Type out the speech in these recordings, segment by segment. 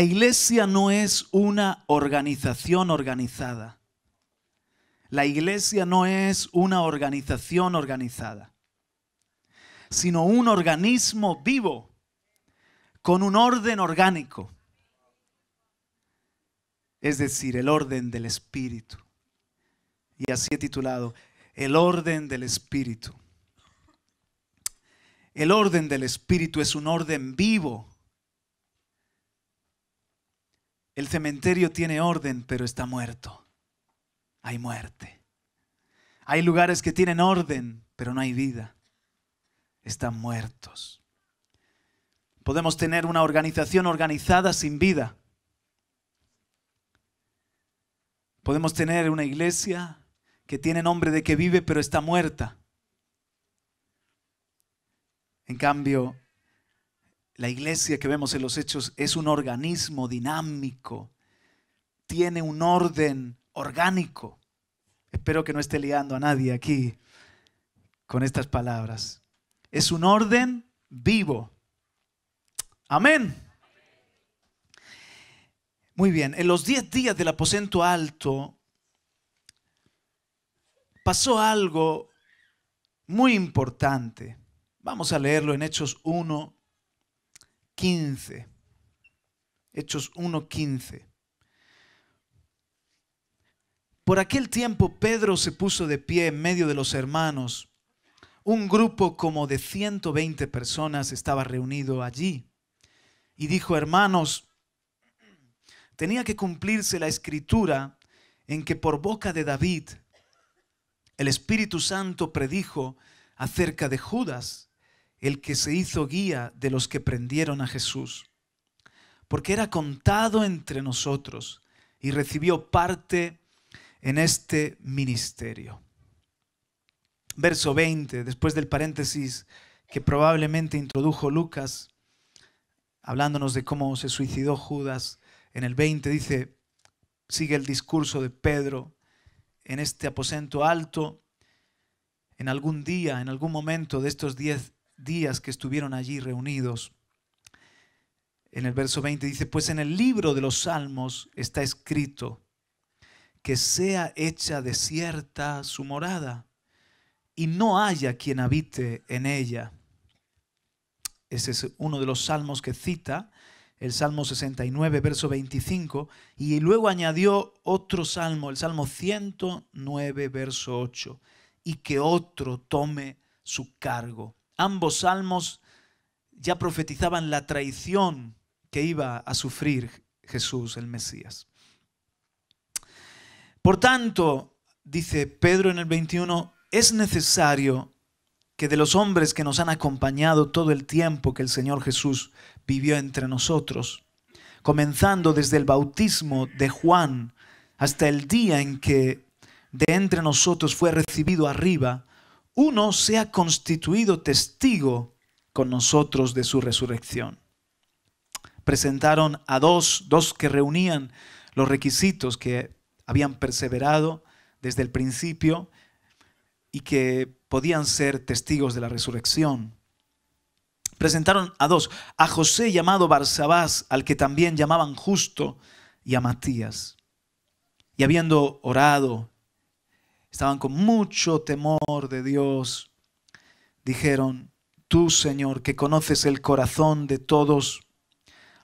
La iglesia no es una organización organizada. La iglesia no es una organización organizada, sino un organismo vivo con un orden orgánico. Es decir, el orden del Espíritu. Y así he titulado, el orden del Espíritu. El orden del Espíritu es un orden vivo El cementerio tiene orden, pero está muerto. Hay muerte. Hay lugares que tienen orden, pero no hay vida. Están muertos. Podemos tener una organización organizada sin vida. Podemos tener una iglesia que tiene nombre de que vive pero está muerta. En cambio, la iglesia que vemos en los hechos es un organismo dinámico, tiene un orden orgánico. Espero que no esté liando a nadie aquí con estas palabras. Es un orden vivo. Amén. Muy bien, en los 10 días del aposento alto pasó algo muy importante. Vamos a leerlo en Hechos 1, 15 Hechos 1.15. Por aquel tiempo Pedro se puso de pie en medio de los hermanos. Un grupo como de 120 personas estaba reunido allí. Y dijo, hermanos, tenía que cumplirse la escritura en que por boca de David el Espíritu Santo predijo acerca de Judas, el que se hizo guía de los que prendieron a Jesús, porque era contado entre nosotros y recibió parte en este ministerio. Verso 20, después del paréntesis que probablemente introdujo Lucas, hablándonos de cómo se suicidó Judas, en el 20 dice, sigue el discurso de Pedro en este aposento alto, en algún día, en algún momento de estos diez días que estuvieron allí reunidos. En el verso 20 dice, pues en el libro de los salmos está escrito, que sea hecha desierta su morada y no haya quien habite en ella. Ese es uno de los salmos que cita, el Salmo 69, verso 25, y luego añadió otro salmo, el Salmo 109, verso 8, y que otro tome su cargo. Ambos salmos ya profetizaban la traición que iba a sufrir Jesús el Mesías. Por tanto, dice Pedro en el 21, es necesario que de los hombres que nos han acompañado todo el tiempo que el Señor Jesús vivió entre nosotros, comenzando desde el bautismo de Juan hasta el día en que de entre nosotros fue recibido arriba, uno se ha constituido testigo con nosotros de su resurrección. Presentaron a dos, dos que reunían los requisitos que habían perseverado desde el principio y que podían ser testigos de la resurrección. Presentaron a dos, a José llamado Barsabás, al que también llamaban justo, y a Matías. Y habiendo orado, estaban con mucho temor de Dios, dijeron, tú Señor, que conoces el corazón de todos,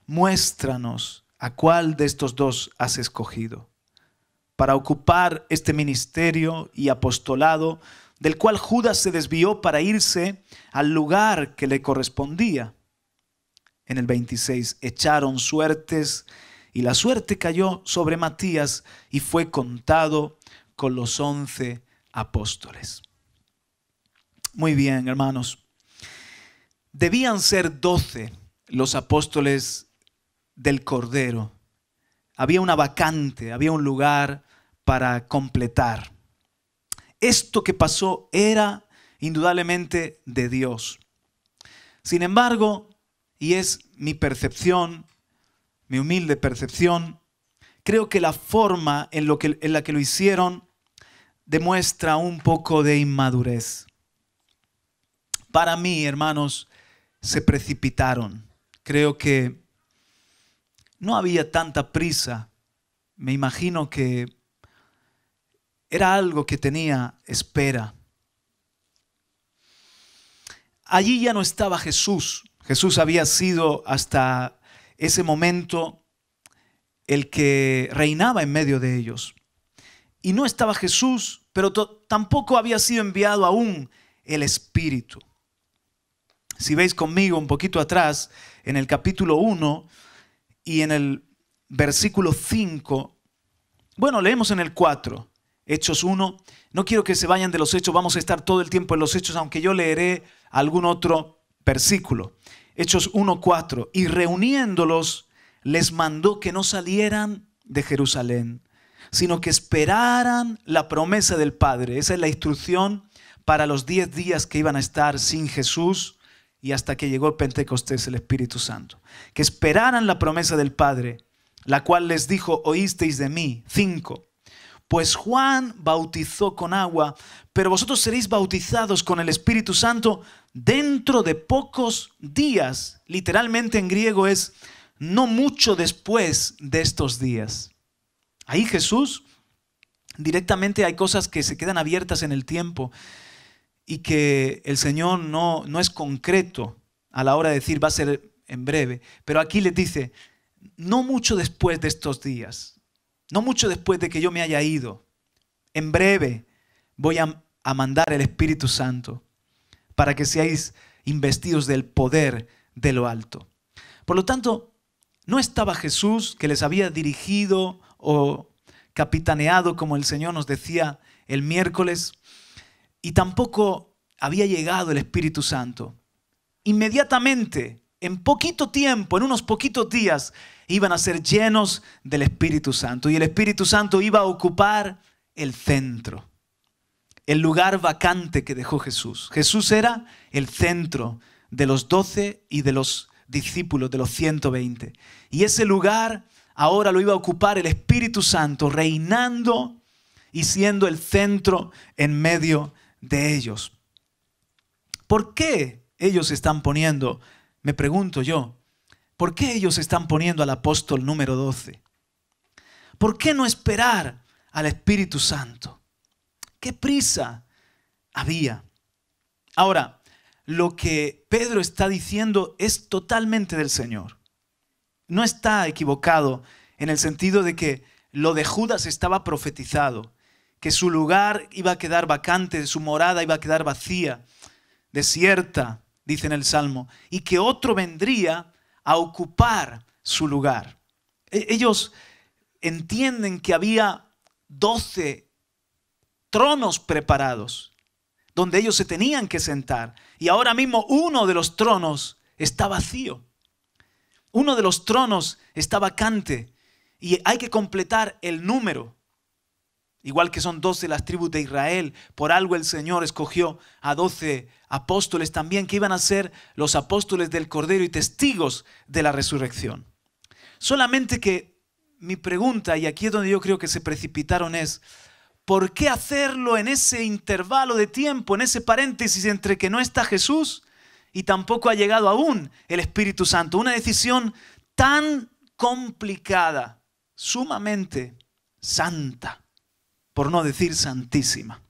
muéstranos a cuál de estos dos has escogido para ocupar este ministerio y apostolado del cual Judas se desvió para irse al lugar que le correspondía. En el 26 echaron suertes y la suerte cayó sobre Matías y fue contado con los once apóstoles. Muy bien, hermanos. Debían ser doce los apóstoles del Cordero. Había una vacante, había un lugar para completar. Esto que pasó era indudablemente de Dios. Sin embargo, y es mi percepción, mi humilde percepción, creo que la forma en, lo que, en la que lo hicieron demuestra un poco de inmadurez. Para mí, hermanos, se precipitaron. Creo que no había tanta prisa. Me imagino que era algo que tenía espera. Allí ya no estaba Jesús. Jesús había sido hasta ese momento el que reinaba en medio de ellos y no estaba Jesús, pero tampoco había sido enviado aún el Espíritu. Si veis conmigo un poquito atrás, en el capítulo 1 y en el versículo 5, bueno, leemos en el 4, Hechos 1, no quiero que se vayan de los hechos, vamos a estar todo el tiempo en los hechos, aunque yo leeré algún otro versículo. Hechos 1, 4, y reuniéndolos, les mandó que no salieran de Jerusalén, sino que esperaran la promesa del Padre. Esa es la instrucción para los diez días que iban a estar sin Jesús y hasta que llegó el Pentecostés, el Espíritu Santo. Que esperaran la promesa del Padre, la cual les dijo, oísteis de mí. Cinco. Pues Juan bautizó con agua, pero vosotros seréis bautizados con el Espíritu Santo dentro de pocos días. Literalmente en griego es no mucho después de estos días. Ahí Jesús directamente hay cosas que se quedan abiertas en el tiempo y que el Señor no, es concreto a la hora de decir va a ser en breve. Pero aquí les dice, no mucho después de estos días, no mucho después de que yo me haya ido, en breve voy a, a mandar el Espíritu Santo para que seáis investidos del poder de lo alto. Por lo tanto, no estaba Jesús que les había dirigido o capitaneado, como el Señor nos decía el miércoles, y tampoco había llegado el Espíritu Santo. Inmediatamente, en poquito tiempo, en unos poquitos días, iban a ser llenos del Espíritu Santo y el Espíritu Santo iba a ocupar el centro, el lugar vacante que dejó Jesús. Jesús era el centro de los doce y de los discípulos, de los 120. Y ese lugar ahora lo iba a ocupar el Espíritu Santo, reinando y siendo el centro en medio de ellos. ¿Por qué ellos están poniendo, me pregunto yo, por qué ellos están poniendo al apóstol número 12? ¿Por qué no esperar al Espíritu Santo? ¿Qué prisa había? Ahora, lo que Pedro está diciendo es totalmente del Señor no está equivocado en el sentido de que lo de Judas estaba profetizado, que su lugar iba a quedar vacante, su morada iba a quedar vacía, desierta, dice en el Salmo, y que otro vendría a ocupar su lugar. E-, ellos entienden que había doce tronos preparados donde ellos se tenían que sentar, y ahora mismo uno de los tronos está vacío uno de los tronos está vacante y hay que completar el número. Igual que son doce las tribus de Israel, por algo el Señor escogió a doce apóstoles también que iban a ser los apóstoles del Cordero y testigos de la resurrección. Solamente que mi pregunta, y aquí es donde yo creo que se precipitaron, es, ¿por qué hacerlo en ese intervalo de tiempo, en ese paréntesis entre que no está Jesús y tampoco ha llegado aún el Espíritu Santo. Una decisión tan complicada, sumamente santa, por no decir santísima.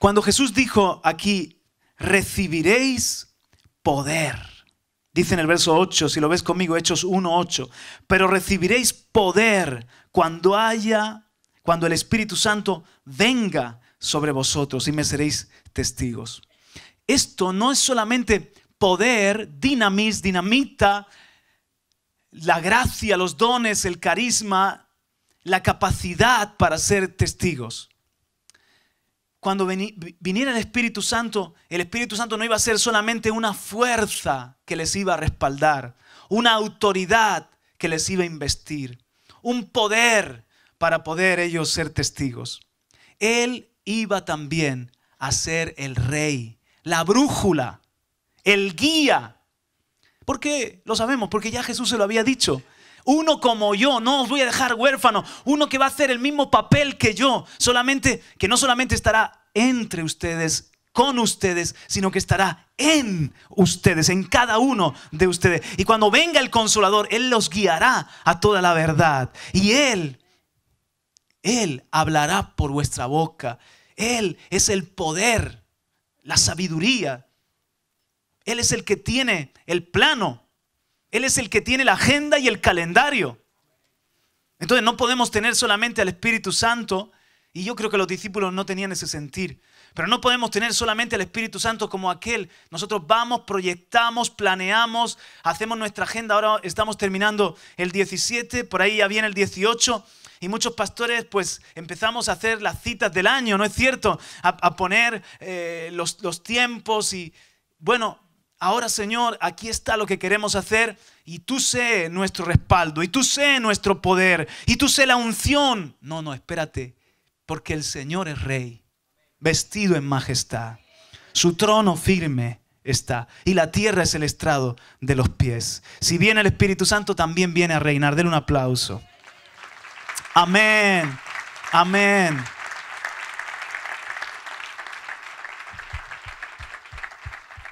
Cuando Jesús dijo aquí, recibiréis poder, dice en el verso 8, si lo ves conmigo, Hechos 8. pero recibiréis poder cuando haya, cuando el Espíritu Santo venga sobre vosotros y me seréis testigos esto no es solamente poder, dinamis, dinamita, la gracia, los dones, el carisma, la capacidad para ser testigos. Cuando viniera el Espíritu Santo, el Espíritu Santo no iba a ser solamente una fuerza que les iba a respaldar, una autoridad que les iba a investir, un poder para poder ellos ser testigos. Él iba también a ser el rey la brújula, el guía. ¿Por qué? Lo sabemos, porque ya Jesús se lo había dicho. Uno como yo, no os voy a dejar huérfano. Uno que va a hacer el mismo papel que yo, solamente que no solamente estará entre ustedes, con ustedes, sino que estará en ustedes, en cada uno de ustedes. Y cuando venga el consolador, él los guiará a toda la verdad y él él hablará por vuestra boca. Él es el poder la sabiduría. Él es el que tiene el plano. Él es el que tiene la agenda y el calendario. Entonces no podemos tener solamente al Espíritu Santo. Y yo creo que los discípulos no tenían ese sentir. Pero no podemos tener solamente el Espíritu Santo como aquel. Nosotros vamos, proyectamos, planeamos, hacemos nuestra agenda. Ahora estamos terminando el 17, por ahí ya viene el 18. Y muchos pastores pues empezamos a hacer las citas del año, ¿no es cierto? A, poner eh, los tiempos y bueno, ahora Señor, aquí está lo que queremos hacer y tú sé nuestro respaldo y tú sé nuestro poder y tú sé la unción. No, no, espérate, porque el Señor es rey vestido en majestad. Su trono firme está y la tierra es el estrado de los pies. Si viene el Espíritu Santo, también viene a reinar. Denle un aplauso. Amén. Amén.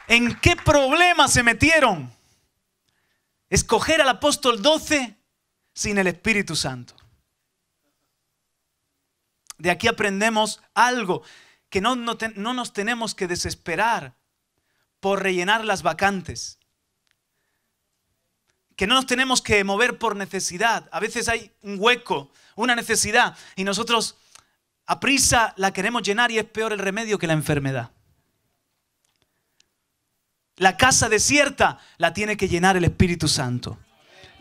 ¿En qué problema se metieron? Escoger al apóstol 12 sin el Espíritu Santo. De aquí aprendemos algo que no, nos tenemos que desesperar por rellenar las vacantes, que no nos tenemos que mover por necesidad. A veces hay un hueco, una necesidad, y nosotros a prisa la queremos llenar y es peor el remedio que la enfermedad. La casa desierta la tiene que llenar el Espíritu Santo,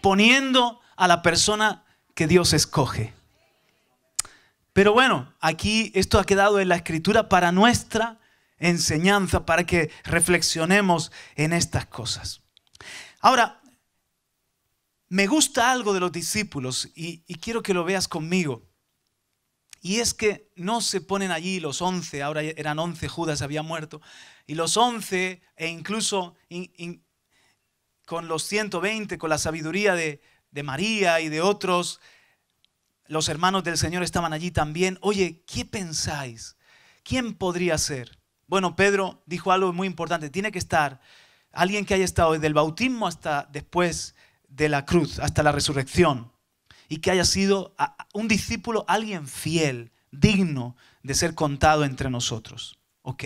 poniendo a la persona que Dios escoge. Pero bueno, aquí esto ha quedado en la escritura para nuestra enseñanza, para que reflexionemos en estas cosas. Ahora, me gusta algo de los discípulos y, quiero que lo veas conmigo. Y es que no se ponen allí los once, ahora eran once, Judas había muerto, y los once, e incluso con los 120, con la sabiduría de, de María y de otros, los hermanos del Señor estaban allí también. Oye, ¿qué pensáis? ¿Quién podría ser? Bueno, Pedro dijo algo muy importante. Tiene que estar alguien que haya estado desde el bautismo hasta después de la cruz, hasta la resurrección, y que haya sido un discípulo, alguien fiel, digno de ser contado entre nosotros. Ok.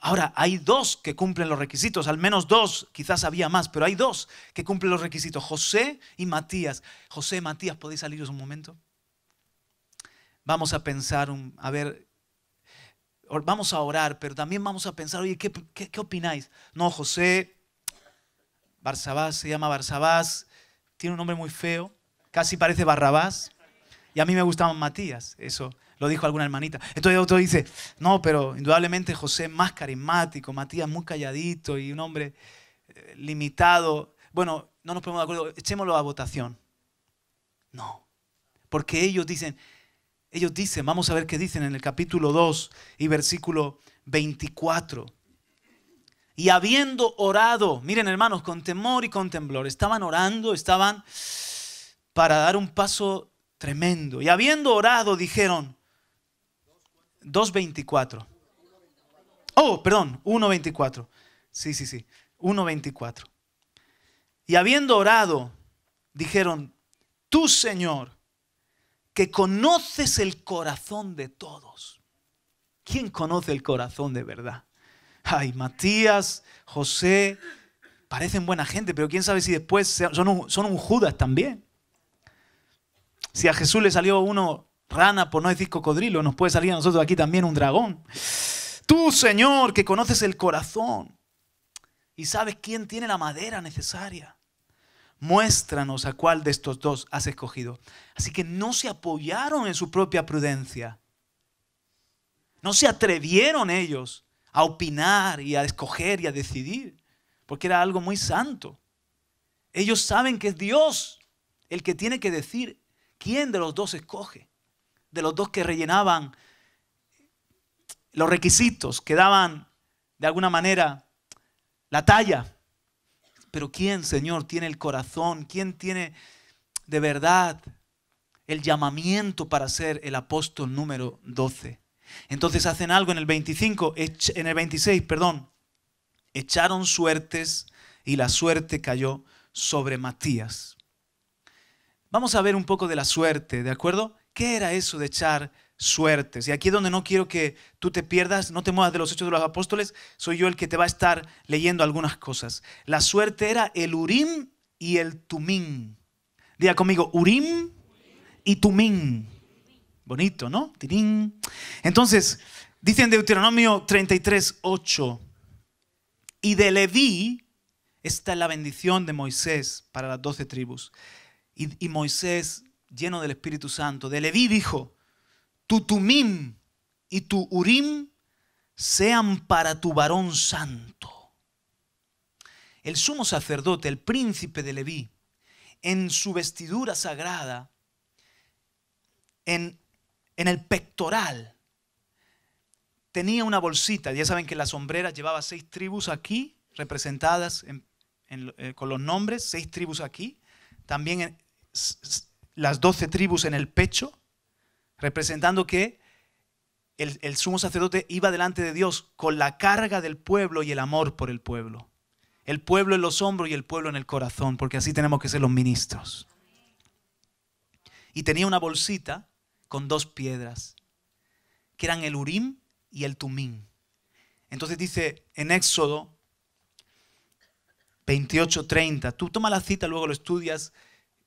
Ahora, hay dos que cumplen los requisitos, al menos dos, quizás había más, pero hay dos que cumplen los requisitos, José y Matías. José y Matías, ¿podéis saliros un momento? Vamos a pensar, a ver, vamos a orar, pero también vamos a pensar, oye, ¿qué, opináis? No, José, Barsabás, se llama Barsabás, tiene un nombre muy feo, casi parece Barrabás, y a mí me gustaba Matías, eso lo dijo alguna hermanita. Entonces otro dice, no, pero indudablemente José es más carismático, Matías muy calladito y un hombre eh, limitado. Bueno, no nos ponemos de acuerdo, echémoslo a votación. No, porque ellos dicen, ellos dicen, vamos a ver qué dicen en el capítulo 2 y versículo 24. Y habiendo orado, miren hermanos, con temor y con temblor, estaban orando, estaban para dar un paso tremendo. Y habiendo orado, dijeron, 2.24. Oh, perdón, 1.24. Sí, sí, sí, 1.24. Y habiendo orado, dijeron, tú Señor, que conoces el corazón de todos. ¿Quién conoce el corazón de verdad? Ay, Matías, José, parecen buena gente, pero quién sabe si después son un, Judas también. Si a Jesús le salió uno rana, por no decir cocodrilo, nos puede salir a nosotros aquí también un dragón. Tú, Señor, que conoces el corazón y sabes quién tiene la madera necesaria muéstranos a cuál de estos dos has escogido. Así que no se apoyaron en su propia prudencia. No se atrevieron ellos a opinar y a escoger y a decidir, porque era algo muy santo. Ellos saben que es Dios el que tiene que decir quién de los dos escoge, de los dos que rellenaban los requisitos, que daban de alguna manera la talla pero ¿quién, Señor, tiene el corazón? ¿Quién tiene de verdad el llamamiento para ser el apóstol número 12? Entonces hacen algo en el 25, en el 26, perdón. Echaron suertes y la suerte cayó sobre Matías. Vamos a ver un poco de la suerte, ¿de acuerdo? ¿Qué era eso de echar y aquí es donde no quiero que tú te pierdas, no te muevas de los hechos de los apóstoles, soy yo el que te va a estar leyendo algunas cosas. La suerte era el Urim y el Tumín. Diga conmigo, Urim y Tumín. Bonito, ¿no? Entonces, dicen en Deuteronomio 33, 8, y de Leví, esta es la bendición de Moisés para las doce tribus. Y, y Moisés, lleno del Espíritu Santo, de Leví dijo, tu tumim y tu urim sean para tu varón santo. El sumo sacerdote, el príncipe de Leví, en su vestidura sagrada, en, el pectoral, tenía una bolsita. Ya saben que la sombrera llevaba seis tribus aquí, representadas eh, con los nombres, seis tribus aquí. También eh, las doce tribus en el pecho representando que el, sumo sacerdote iba delante de Dios con la carga del pueblo y el amor por el pueblo. El pueblo en los hombros y el pueblo en el corazón, porque así tenemos que ser los ministros. Y tenía una bolsita con dos piedras, que eran el Urim y el Tumín. Entonces dice en Éxodo 28:30, tú toma la cita, luego lo estudias,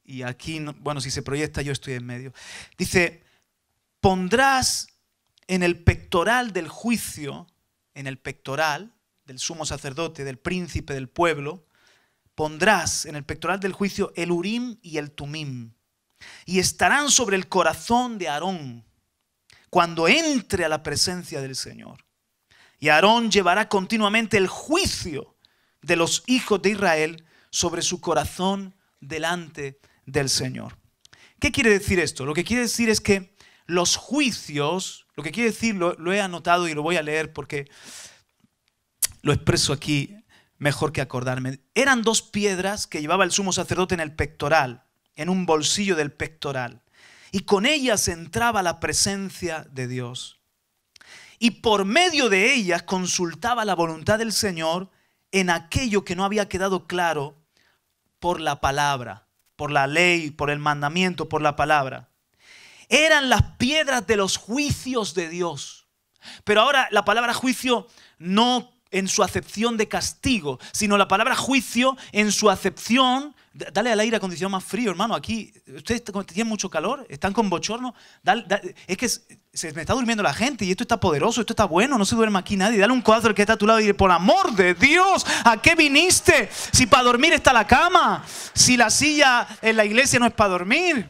y aquí, bueno, si se proyecta, yo estoy en medio. Dice, pondrás en el pectoral del juicio, en el pectoral del sumo sacerdote, del príncipe del pueblo, pondrás en el pectoral del juicio el Urim y el Tumim, y estarán sobre el corazón de Aarón cuando entre a la presencia del Señor. Y Aarón llevará continuamente el juicio de los hijos de Israel sobre su corazón delante del Señor. ¿Qué quiere decir esto? Lo que quiere decir es que los juicios, lo que quiere decir, lo, lo he anotado y lo voy a leer porque lo expreso aquí mejor que acordarme. Eran dos piedras que llevaba el sumo sacerdote en el pectoral, en un bolsillo del pectoral, y con ellas entraba la presencia de Dios. Y por medio de ellas consultaba la voluntad del Señor en aquello que no había quedado claro por la palabra, por la ley, por el mandamiento, por la palabra eran las piedras de los juicios de Dios. Pero ahora la palabra juicio no en su acepción de castigo, sino la palabra juicio en su acepción. Dale al aire acondicionado más frío, hermano. Aquí, ustedes tienen mucho calor, están con bochorno. es que se me está durmiendo la gente y esto está poderoso, esto está bueno, no se duerme aquí nadie. Dale un cuadro que está a tu lado y dile, por amor de Dios, ¿a qué viniste? Si para dormir está la cama, si la silla en la iglesia no es para dormir.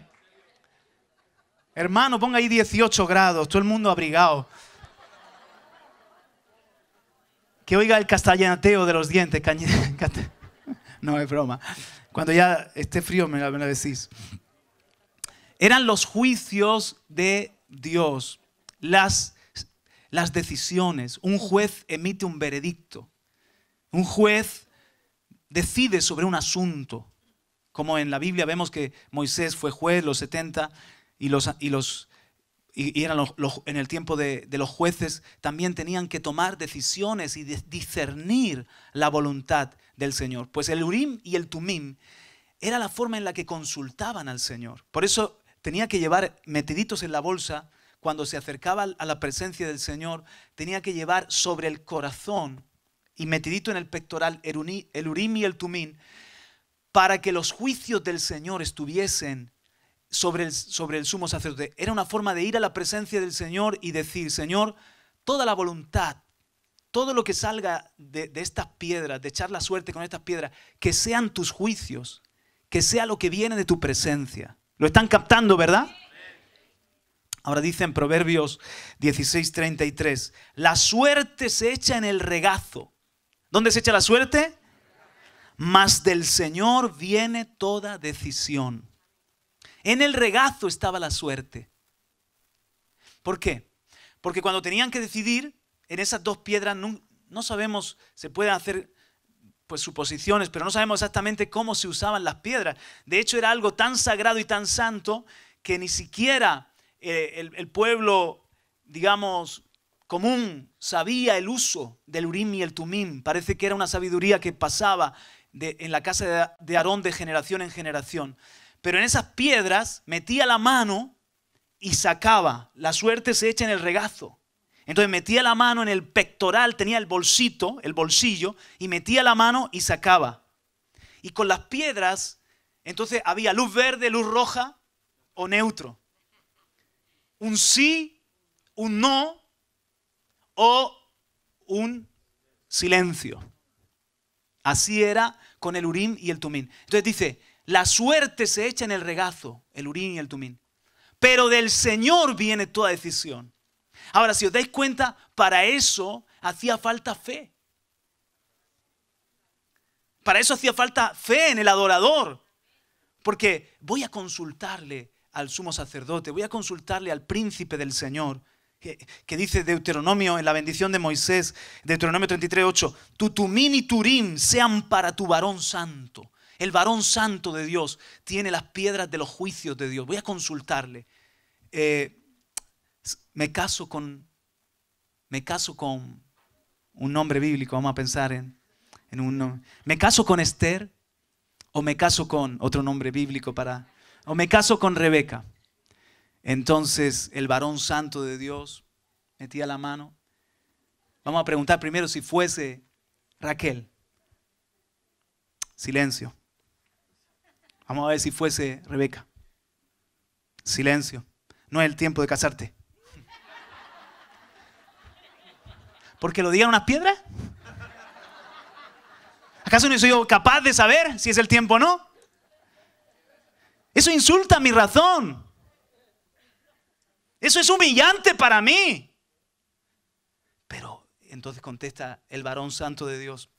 Hermano, ponga ahí 18 grados, todo el mundo abrigado. Que oiga el castellanateo de los dientes. No, es broma. Cuando ya esté frío me lo decís. Eran los juicios de Dios, las, decisiones. Un juez emite un veredicto. Un juez decide sobre un asunto. Como en la Biblia vemos que Moisés fue juez los 70 y los, y los y, eran en el tiempo de, los jueces, también tenían que tomar decisiones y discernir la voluntad del Señor. Pues el Urim y el Tumim era la forma en la que consultaban al Señor. Por eso tenía que llevar metiditos en la bolsa, cuando se acercaba a la presencia del Señor, tenía que llevar sobre el corazón y metidito en el pectoral el Urim y el Tumim, para que los juicios del Señor estuviesen sobre el, sumo sacerdote. Era una forma de ir a la presencia del Señor y decir, Señor, toda la voluntad, todo lo que salga de, estas piedras, de echar la suerte con estas piedras, que sean tus juicios, que sea lo que viene de tu presencia. Lo están captando, ¿verdad? Ahora dice en Proverbios 16:33, la suerte se echa en el regazo. ¿Dónde se echa la suerte? Mas del Señor viene toda decisión. En el regazo estaba la suerte. ¿Por qué? Porque cuando tenían que decidir, en esas dos piedras no, sabemos, se pueden hacer pues, suposiciones, pero no sabemos exactamente cómo se usaban las piedras. De hecho, era algo tan sagrado y tan santo que ni siquiera eh, el, pueblo, digamos, común sabía el uso del urim y el tumim. Parece que era una sabiduría que pasaba en la casa de Aarón de generación en generación pero en esas piedras metía la mano y sacaba. La suerte se echa en el regazo. Entonces metía la mano en el pectoral, tenía el bolsito, el bolsillo, y metía la mano y sacaba. Y con las piedras, entonces había luz verde, luz roja o neutro. Un sí, un no o un silencio. Así era con el Urim y el Tumín. Entonces dice, la suerte se echa en el regazo, el urín y el tumín. Pero del Señor viene toda decisión. Ahora, si os dais cuenta, para eso hacía falta fe. Para eso hacía falta fe en el adorador. Porque voy a consultarle al sumo sacerdote, voy a consultarle al príncipe del Señor, que, dice Deuteronomio en la bendición de Moisés, Deuteronomio 33, 8, tu tumín y turín sean para tu varón santo. El varón santo de Dios tiene las piedras de los juicios de Dios. Voy a consultarle. Eh, me caso con, me caso con un nombre bíblico, vamos a pensar en, en un nombre. Me caso con Esther o me caso con otro nombre bíblico para, o me caso con Rebeca. Entonces el varón santo de Dios metía la mano. Vamos a preguntar primero si fuese Raquel. Silencio. Vamos a ver si fuese Rebeca. Silencio. No es el tiempo de casarte. Porque lo digan unas piedras. ¿Acaso no soy yo capaz de saber si es el tiempo o no? Eso insulta mi razón. Eso es humillante para mí. Pero entonces contesta el varón santo de Dios.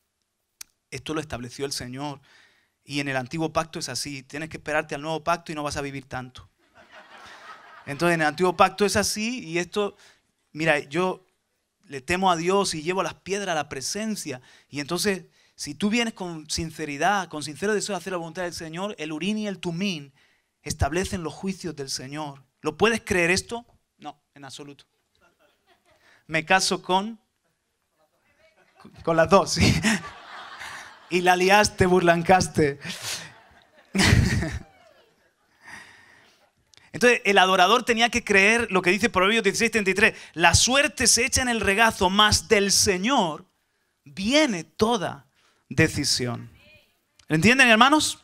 Esto lo estableció el Señor y en el antiguo pacto es así, tienes que esperarte al nuevo pacto y no vas a vivir tanto. Entonces en el antiguo pacto es así y esto, mira, yo le temo a Dios y llevo las piedras a la presencia. Y entonces, si tú vienes con sinceridad, con sincero deseo de hacer la voluntad del Señor, el urín y el tumín establecen los juicios del Señor. ¿Lo puedes creer esto? No, en absoluto. Me caso con... Con las dos, sí y la liaste, burlancaste. Entonces, el adorador tenía que creer lo que dice Proverbios 16, 33. La suerte se echa en el regazo, mas del Señor viene toda decisión. ¿Entienden, hermanos?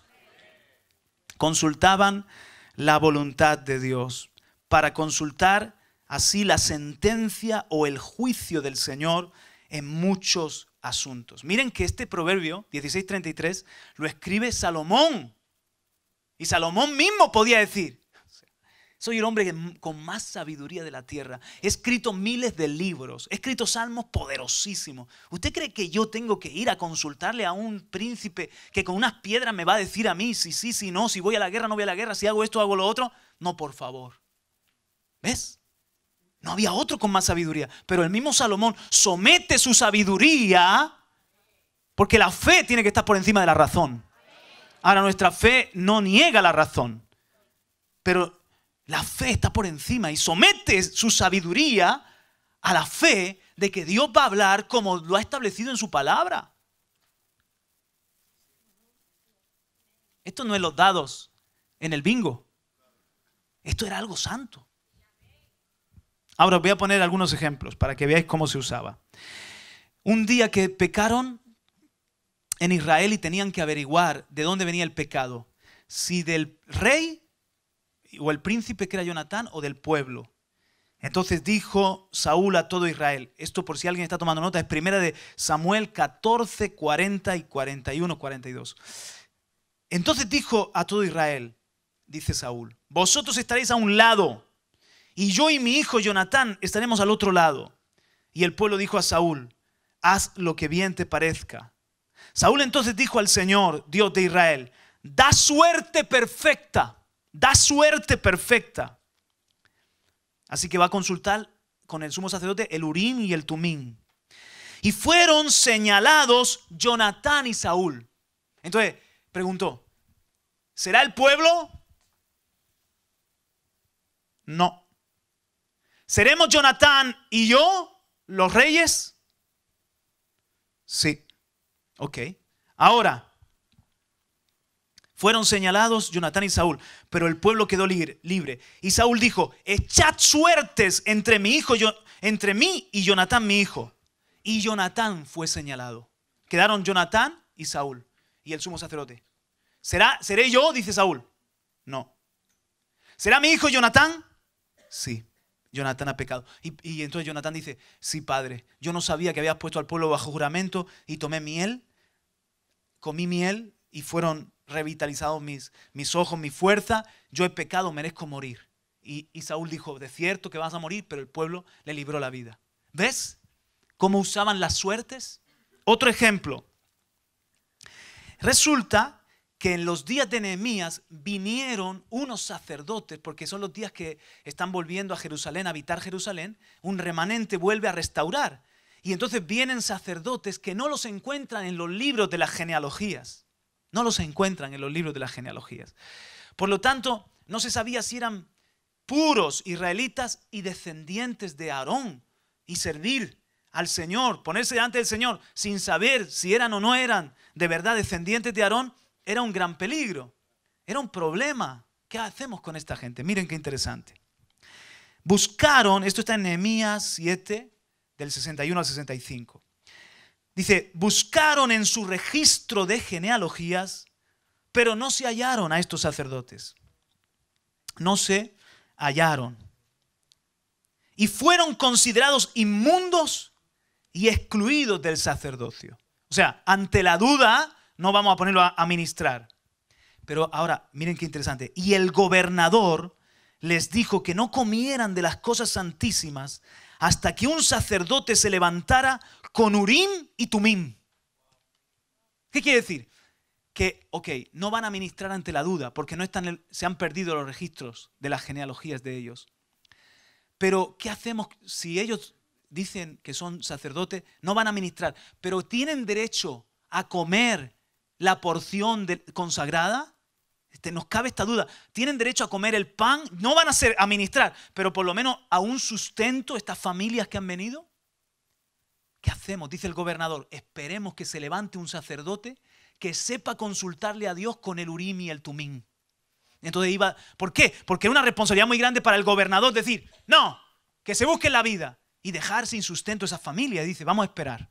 Consultaban la voluntad de Dios para consultar así la sentencia o el juicio del Señor en muchos asuntos. Miren que este proverbio 16:33 lo escribe Salomón. Y Salomón mismo podía decir, soy el hombre con más sabiduría de la tierra. He escrito miles de libros, he escrito salmos poderosísimos. ¿Usted cree que yo tengo que ir a consultarle a un príncipe que con unas piedras me va a decir a mí si sí, si, no, si voy a la guerra, no voy a la guerra, si hago esto, hago lo otro? No, por favor. ¿Ves? No había otro con más sabiduría. Pero el mismo Salomón somete su sabiduría porque la fe tiene que estar por encima de la razón. Ahora nuestra fe no niega la razón, pero la fe está por encima y somete su sabiduría a la fe de que Dios va a hablar como lo ha establecido en su palabra. Esto no es los dados en el bingo. Esto era algo santo. Ahora os voy a poner algunos ejemplos para que veáis cómo se usaba. Un día que pecaron en Israel y tenían que averiguar de dónde venía el pecado, si del rey o el príncipe que era Jonatán o del pueblo. Entonces dijo Saúl a todo Israel, esto por si alguien está tomando nota, es primera de Samuel 14, 40 y 41, 42. Entonces dijo a todo Israel, dice Saúl, vosotros estaréis a un lado y yo y mi hijo Jonatán estaremos al otro lado. Y el pueblo dijo a Saúl, haz lo que bien te parezca. Saúl entonces dijo al Señor, Dios de Israel, da suerte perfecta, da suerte perfecta. Así que va a consultar con el sumo sacerdote el Urim y el Tumín. Y fueron señalados Jonatán y Saúl. Entonces preguntó, ¿será el pueblo? No. ¿Seremos Jonatán y yo los reyes? Sí. Ok. Ahora, fueron señalados Jonatán y Saúl, pero el pueblo quedó libre. Y Saúl dijo, echad suertes entre mi hijo, yo, entre mí y Jonatán mi hijo. Y Jonatán fue señalado. Quedaron Jonatán y Saúl y el sumo sacerdote. ¿Será, ¿Seré yo? Dice Saúl. No. ¿Será mi hijo Jonatán? Sí. Jonatán ha pecado. Y, entonces Jonathan dice, sí, padre, yo no sabía que habías puesto al pueblo bajo juramento y tomé miel, comí miel y fueron revitalizados mis, mis ojos, mi fuerza, yo he pecado, merezco morir. Y, y Saúl dijo, de cierto que vas a morir, pero el pueblo le libró la vida. ¿Ves cómo usaban las suertes? Otro ejemplo. Resulta que en los días de Nehemías vinieron unos sacerdotes, porque son los días que están volviendo a Jerusalén, a habitar Jerusalén, un remanente vuelve a restaurar. Y entonces vienen sacerdotes que no los encuentran en los libros de las genealogías. No los encuentran en los libros de las genealogías. Por lo tanto, no se sabía si eran puros israelitas y descendientes de Aarón y servir al Señor, ponerse delante del Señor sin saber si eran o no eran de verdad descendientes de Aarón era un gran peligro, era un problema. ¿Qué hacemos con esta gente? Miren qué interesante. Buscaron, esto está en Nehemías 7, del 61 al 65. Dice, buscaron en su registro de genealogías, pero no se hallaron a estos sacerdotes. No se hallaron. Y fueron considerados inmundos y excluidos del sacerdocio. O sea, ante la duda, no vamos a ponerlo a ministrar. Pero ahora, miren qué interesante. Y el gobernador les dijo que no comieran de las cosas santísimas hasta que un sacerdote se levantara con Urim y Tumim. ¿Qué quiere decir? Que, ok, no van a ministrar ante la duda porque no están se han perdido los registros de las genealogías de ellos. Pero, ¿qué hacemos si ellos dicen que son sacerdotes? No van a ministrar, pero tienen derecho a comer la porción consagrada? Este, nos cabe esta duda. ¿Tienen derecho a comer el pan? No van a ser a ministrar, pero por lo menos a un sustento estas familias que han venido. ¿Qué hacemos? Dice el gobernador. Esperemos que se levante un sacerdote que sepa consultarle a Dios con el Urim y el Tumín. Entonces iba, ¿por qué? Porque era una responsabilidad muy grande para el gobernador decir, no, que se busque la vida y dejar sin sustento esa familia. Dice, vamos a esperar.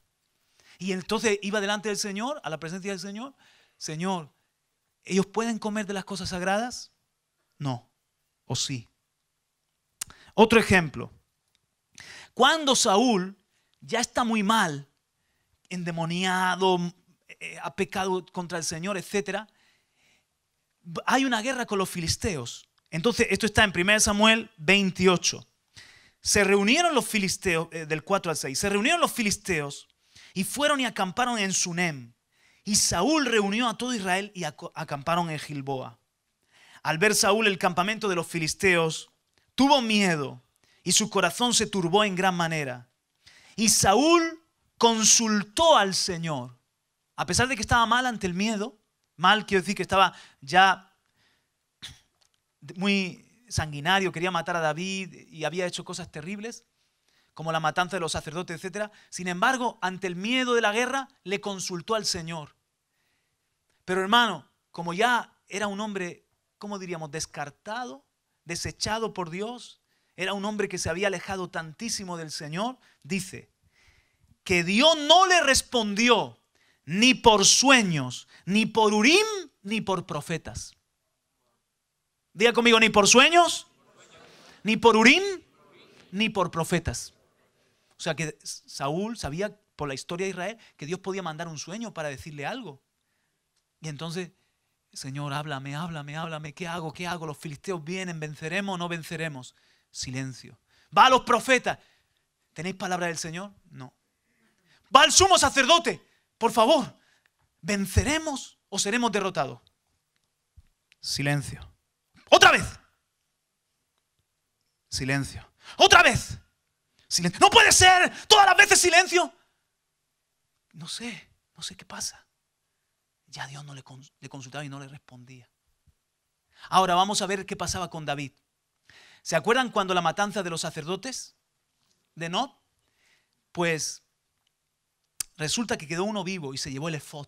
Y entonces iba delante del Señor, a la presencia del Señor. Señor, ¿ellos pueden comer de las cosas sagradas? No, o sí. Otro ejemplo. Cuando Saúl ya está muy mal, endemoniado, eh, ha pecado contra el Señor, etc., hay una guerra con los filisteos. Entonces, esto está en 1 Samuel 28. Se reunieron los filisteos, eh, del 4 al 6, se reunieron los filisteos y fueron y acamparon en Sunem. Y Saúl reunió a todo Israel y acamparon en Gilboa. Al ver Saúl el campamento de los filisteos, tuvo miedo y su corazón se turbó en gran manera. Y Saúl consultó al Señor. A pesar de que estaba mal ante el miedo, mal quiero decir que estaba ya muy sanguinario, quería matar a David y había hecho cosas terribles, como la matanza de los sacerdotes, etc. Sin embargo, ante el miedo de la guerra, le consultó al Señor. Pero hermano, como ya era un hombre, ¿cómo diríamos?, descartado, desechado por Dios, era un hombre que se había alejado tantísimo del Señor, dice que Dios no le respondió ni por sueños, ni por Urim, ni por profetas. Diga conmigo, ni por sueños, ni por Urim, ni por profetas. O sea que Saúl sabía por la historia de Israel que Dios podía mandar un sueño para decirle algo. Y entonces, Señor, háblame, háblame, háblame, ¿qué hago? ¿Qué hago? Los filisteos vienen, venceremos o no venceremos. Silencio. Va a los profetas. ¿Tenéis palabra del Señor? No. Va al sumo sacerdote. Por favor, ¿venceremos o seremos derrotados? Silencio. Otra vez. Silencio. Otra vez. No puede ser. Todas las veces silencio. No sé, no sé qué pasa. Ya Dios no le, consultaba y no le respondía. Ahora vamos a ver qué pasaba con David. ¿Se acuerdan cuando la matanza de los sacerdotes de Nob? Pues resulta que quedó uno vivo y se llevó el efod.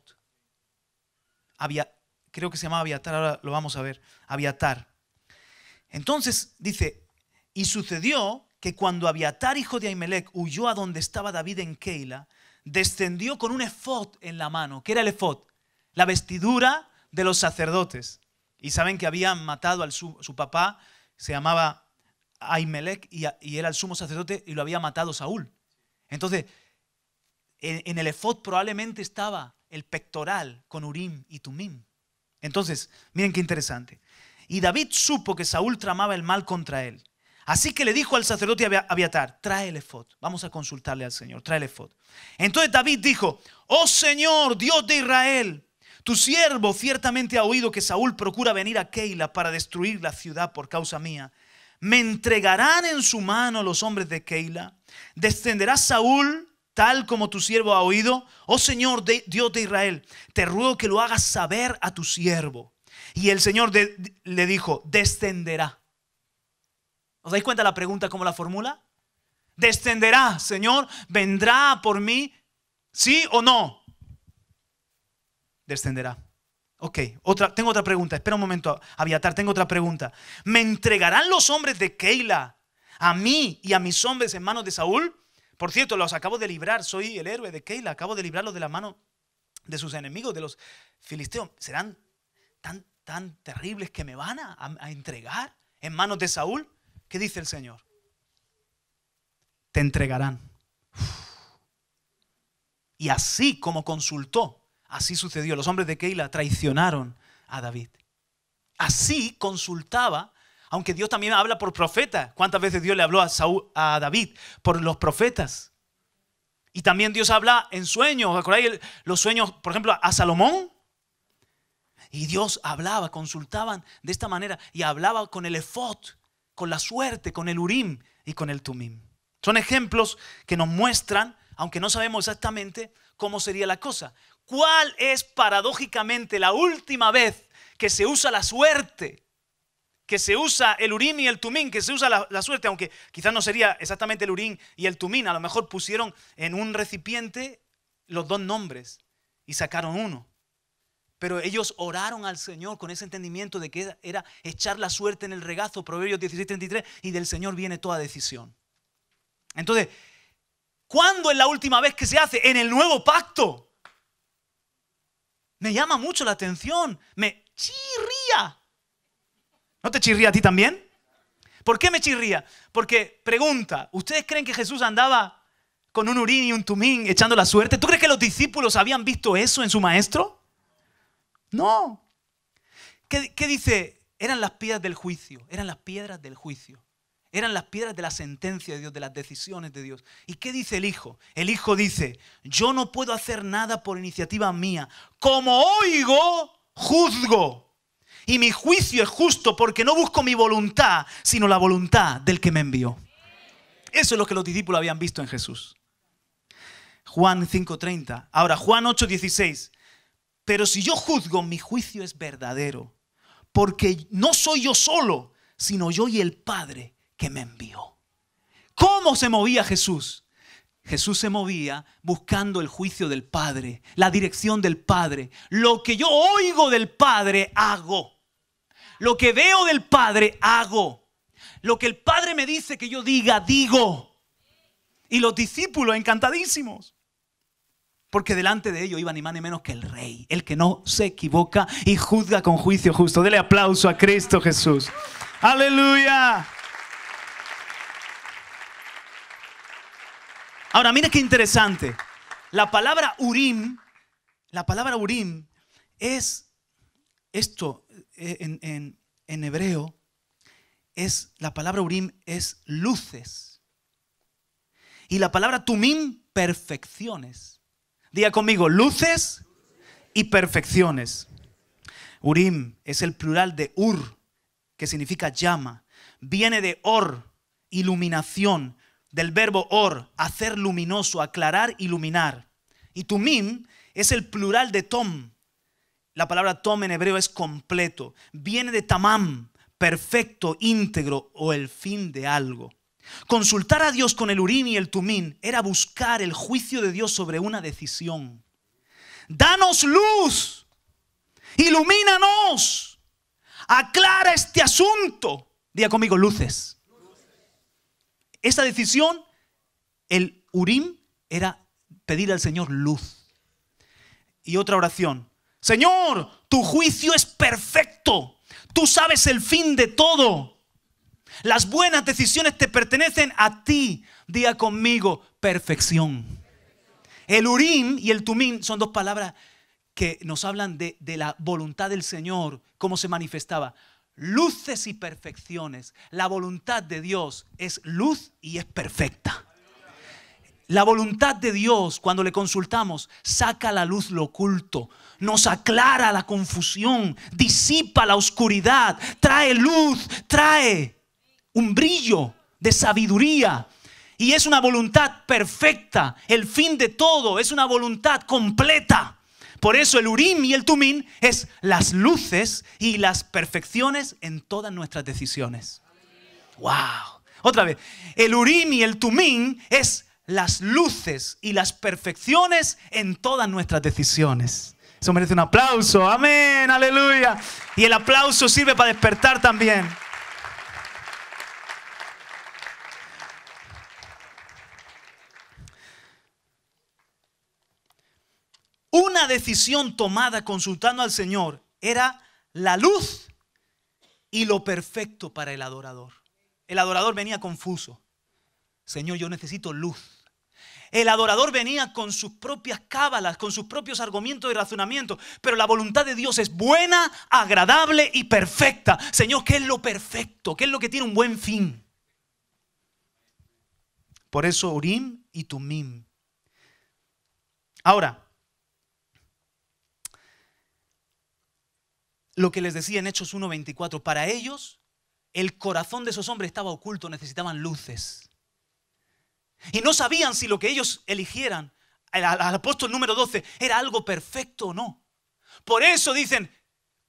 Había, creo que se llamaba Aviatar, ahora lo vamos a ver. Aviatar. Entonces dice, y sucedió que cuando Abiatar, hijo de Ahimelech, huyó a donde estaba David en Keila, descendió con un efod en la mano. ¿Qué era el efod? La vestidura de los sacerdotes. Y saben que habían matado a su, papá, se llamaba Ahimelech, y, era el sumo sacerdote, y lo había matado Saúl. Entonces, en, en el efod probablemente estaba el pectoral con Urim y Tumim. Entonces, miren qué interesante. Y David supo que Saúl tramaba el mal contra él. Así que le dijo al sacerdote Abiatar, tráele el efod, vamos a consultarle al Señor, tráele el Entonces David dijo, oh Señor, Dios de Israel, tu siervo ciertamente ha oído que Saúl procura venir a Keila para destruir la ciudad por causa mía. ¿Me entregarán en su mano los hombres de Keila? ¿Descenderá Saúl tal como tu siervo ha oído? Oh Señor Dios de Israel, te ruego que lo hagas saber a tu siervo. Y el Señor le dijo, descenderá. ¿Os dais cuenta la pregunta como la formula? Descenderá, Señor, vendrá por mí, ¿sí o no? Descenderá. Ok, otra, tengo otra pregunta. Espera un momento, Aviatar, tengo otra pregunta. ¿Me entregarán los hombres de Keila a mí y a mis hombres en manos de Saúl? Por cierto, los acabo de librar, soy el héroe de Keila, acabo de librarlos de la mano de sus enemigos, de los filisteos. ¿Serán tan, tan terribles que me van a entregar en manos de Saúl? ¿Qué dice el Señor? Te entregarán. Y así como consultó, así sucedió. Los hombres de Keila traicionaron a David. Así consultaba, aunque Dios también habla por profetas. ¿Cuántas veces Dios le habló a, a David por los profetas? Y también Dios habla en sueños. ¿Acordáis los sueños, por ejemplo, a Salomón? Y Dios hablaba, consultaban de esta manera y hablaba con el efot con la suerte, con el Urim y con el Tumim. Son ejemplos que nos muestran, aunque no sabemos exactamente cómo sería la cosa, cuál es paradójicamente la última vez que se usa la suerte, que se usa el Urim y el tumim, que se usa la, suerte, aunque quizás no sería exactamente el Urim y el tumim. a lo mejor pusieron en un recipiente los dos nombres y sacaron uno. Pero ellos oraron al Señor con ese entendimiento de que era echar la suerte en el regazo, Proverbios 16:33, y del Señor viene toda decisión. Entonces, ¿cuándo es la última vez que se hace? En el nuevo pacto. Me llama mucho la atención, me chirría. ¿No te chirría a ti también? ¿Por qué me chirría? Porque, pregunta, ¿ustedes creen que Jesús andaba con un urín y un tumín echando la suerte? ¿Tú crees que los discípulos habían visto eso en su maestro? No. ¿Qué, dice? Eran las piedras del juicio, eran las piedras del juicio, eran las piedras de la sentencia de Dios, de las decisiones de Dios. ¿Y qué dice el Hijo? El Hijo dice, yo no puedo hacer nada por iniciativa mía. Como oigo, juzgo. Y mi juicio es justo porque no busco mi voluntad, sino la voluntad del que me envió. Eso es lo que los discípulos habían visto en Jesús. Juan 5.30. Ahora, Juan 8.16. Pero si yo juzgo, mi juicio es verdadero, porque no soy yo solo, sino yo y el Padre que me envió. ¿Cómo se movía Jesús? Jesús se movía buscando el juicio del Padre, la dirección del Padre. Lo que yo oigo del Padre, hago. Lo que veo del Padre, hago. Lo que el Padre me dice que yo diga, digo. Y los discípulos encantadísimos. Porque delante de ello iba ni más ni menos que el rey, el que no se equivoca y juzga con juicio justo. Dele aplauso a Cristo Jesús. Aleluya. Ahora, mire qué interesante. La palabra Urim, la palabra Urim es esto eh, en, hebreo, es la palabra Urim es luces. Y la palabra Tumim, perfecciones. Diga conmigo, luces y perfecciones. Urim es el plural de Ur, que significa llama. Viene de Or, iluminación, del verbo Or, hacer luminoso, aclarar, iluminar. Y Tumim es el plural de Tom. La palabra Tom en hebreo es completo. Viene de Tamam, perfecto, íntegro o el fin de algo. Consultar a Dios con el Urim y el Tumín era buscar el juicio de Dios sobre una decisión. Danos luz, ilumínanos, aclara este asunto. Día conmigo, luces. Esa decisión, el Urim era pedir al Señor luz. Y otra oración, Señor, tu juicio es perfecto, tú sabes el fin de todo. Las buenas decisiones te pertenecen a ti. Día conmigo, perfección. El urim y el tumín son dos palabras que nos hablan de, la voluntad del Señor, cómo se manifestaba. Luces y perfecciones. La voluntad de Dios es luz y es perfecta. La voluntad de Dios, cuando le consultamos, saca a la luz lo oculto, nos aclara la confusión, disipa la oscuridad, trae luz, trae un brillo de sabiduría. Y es una voluntad perfecta, el fin de todo, es una voluntad completa. Por eso el Urim y el Tumín es las luces y las perfecciones en todas nuestras decisiones. ¡Wow! Otra vez, el Urim y el Tumín es las luces y las perfecciones en todas nuestras decisiones. Eso merece un aplauso. Amén, aleluya. Y el aplauso sirve para despertar también. Una decisión tomada consultando al Señor era la luz y lo perfecto para el adorador. El adorador venía confuso. Señor, yo necesito luz. El adorador venía con sus propias cábalas, con sus propios argumentos y razonamientos, pero la voluntad de Dios es buena, agradable y perfecta. Señor, ¿qué es lo perfecto? ¿Qué es lo que tiene un buen fin? Por eso Urim y Tumim. Ahora, lo que les decía en Hechos 1.24. Para ellos, el corazón de esos hombres estaba oculto, necesitaban luces. Y no sabían si lo que ellos eligieran, al, apóstol número 12, era algo perfecto o no. Por eso dicen,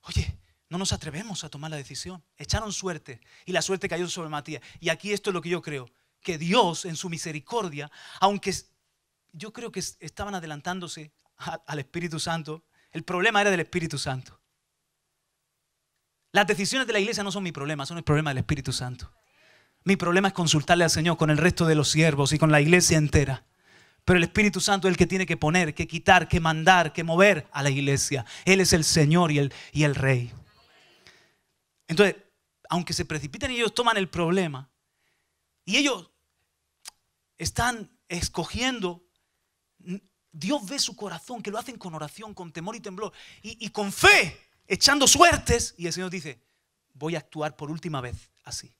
oye, no nos atrevemos a tomar la decisión. Echaron suerte y la suerte cayó sobre Matías. Y aquí esto es lo que yo creo, que Dios en su misericordia, aunque yo creo que estaban adelantándose al Espíritu Santo, el problema era del Espíritu Santo. Las decisiones de la iglesia no son mi problema, son el problema del Espíritu Santo. Mi problema es consultarle al Señor con el resto de los siervos y con la iglesia entera. Pero el Espíritu Santo es el que tiene que poner, que quitar, que mandar, que mover a la iglesia. Él es el Señor y el, y Rey. Entonces, aunque se precipiten y ellos toman el problema, y ellos están escogiendo, Dios ve su corazón, que lo hacen con oración, con temor y temblor, y con fe echando suertes y el Señor dice, voy a actuar por última vez así.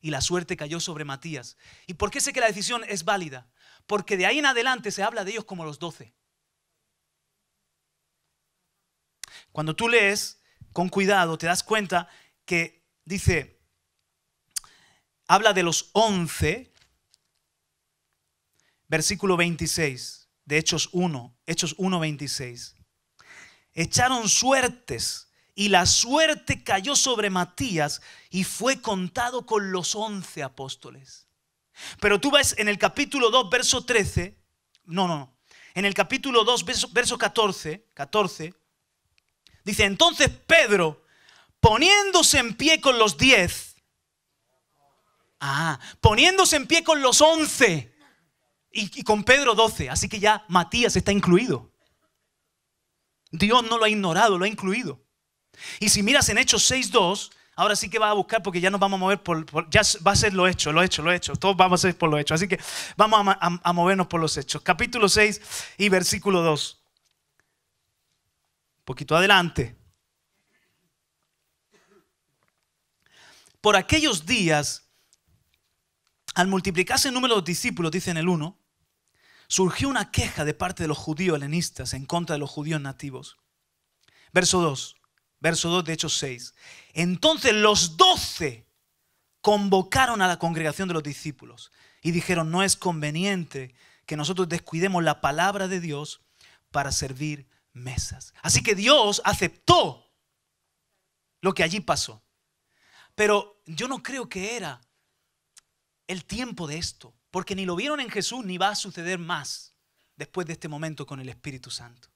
Y la suerte cayó sobre Matías. ¿Y por qué sé que la decisión es válida? Porque de ahí en adelante se habla de ellos como los doce. Cuando tú lees con cuidado, te das cuenta que dice, habla de los once, versículo 26, de Hechos 1, Hechos 1, 26 echaron suertes y la suerte cayó sobre Matías y fue contado con los once apóstoles. Pero tú ves en el capítulo 2, verso 13, no, no, no, en el capítulo 2, verso, 14, 14, dice, entonces Pedro, poniéndose en pie con los diez, ah, poniéndose en pie con los once y, y con Pedro 12, así que ya Matías está incluido. Dios no lo ha ignorado, lo ha incluido. Y si miras en Hechos 6.2, ahora sí que vas a buscar porque ya nos vamos a mover por, ya va a ser lo hecho, lo hecho, lo hecho. Todos vamos a ser por lo hecho. Así que vamos a, movernos por los hechos. Capítulo 6 y versículo 2. Un poquito adelante. Por aquellos días, al multiplicarse el número de discípulos, dice en el 1, surgió una queja de parte de los judíos helenistas en contra de los judíos nativos. Verso 2, verso 2 de Hechos 6. Entonces los doce convocaron a la congregación de los discípulos y dijeron, no es conveniente que nosotros descuidemos la palabra de Dios para servir mesas. Así que Dios aceptó lo que allí pasó. Pero yo no creo que era el tiempo de esto. Porque ni lo vieron en Jesús ni va a suceder más después de este momento con el Espíritu Santo.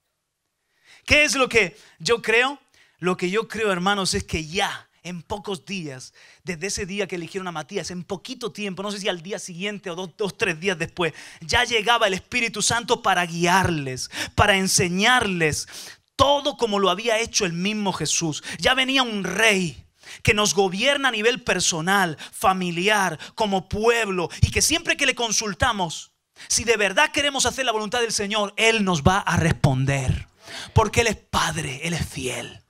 ¿Qué es lo que yo creo? Lo que yo creo, hermanos, es que ya, en pocos días, desde ese día que eligieron a Matías, en poquito tiempo, no sé si al día siguiente o dos, dos, tres días después, ya llegaba el Espíritu Santo para guiarles, para enseñarles todo como lo había hecho el mismo Jesús. Ya venía un rey que nos gobierna a nivel personal, familiar, como pueblo, y que siempre que le consultamos, si de verdad queremos hacer la voluntad del Señor, Él nos va a responder. Porque Él es Padre, Él es fiel.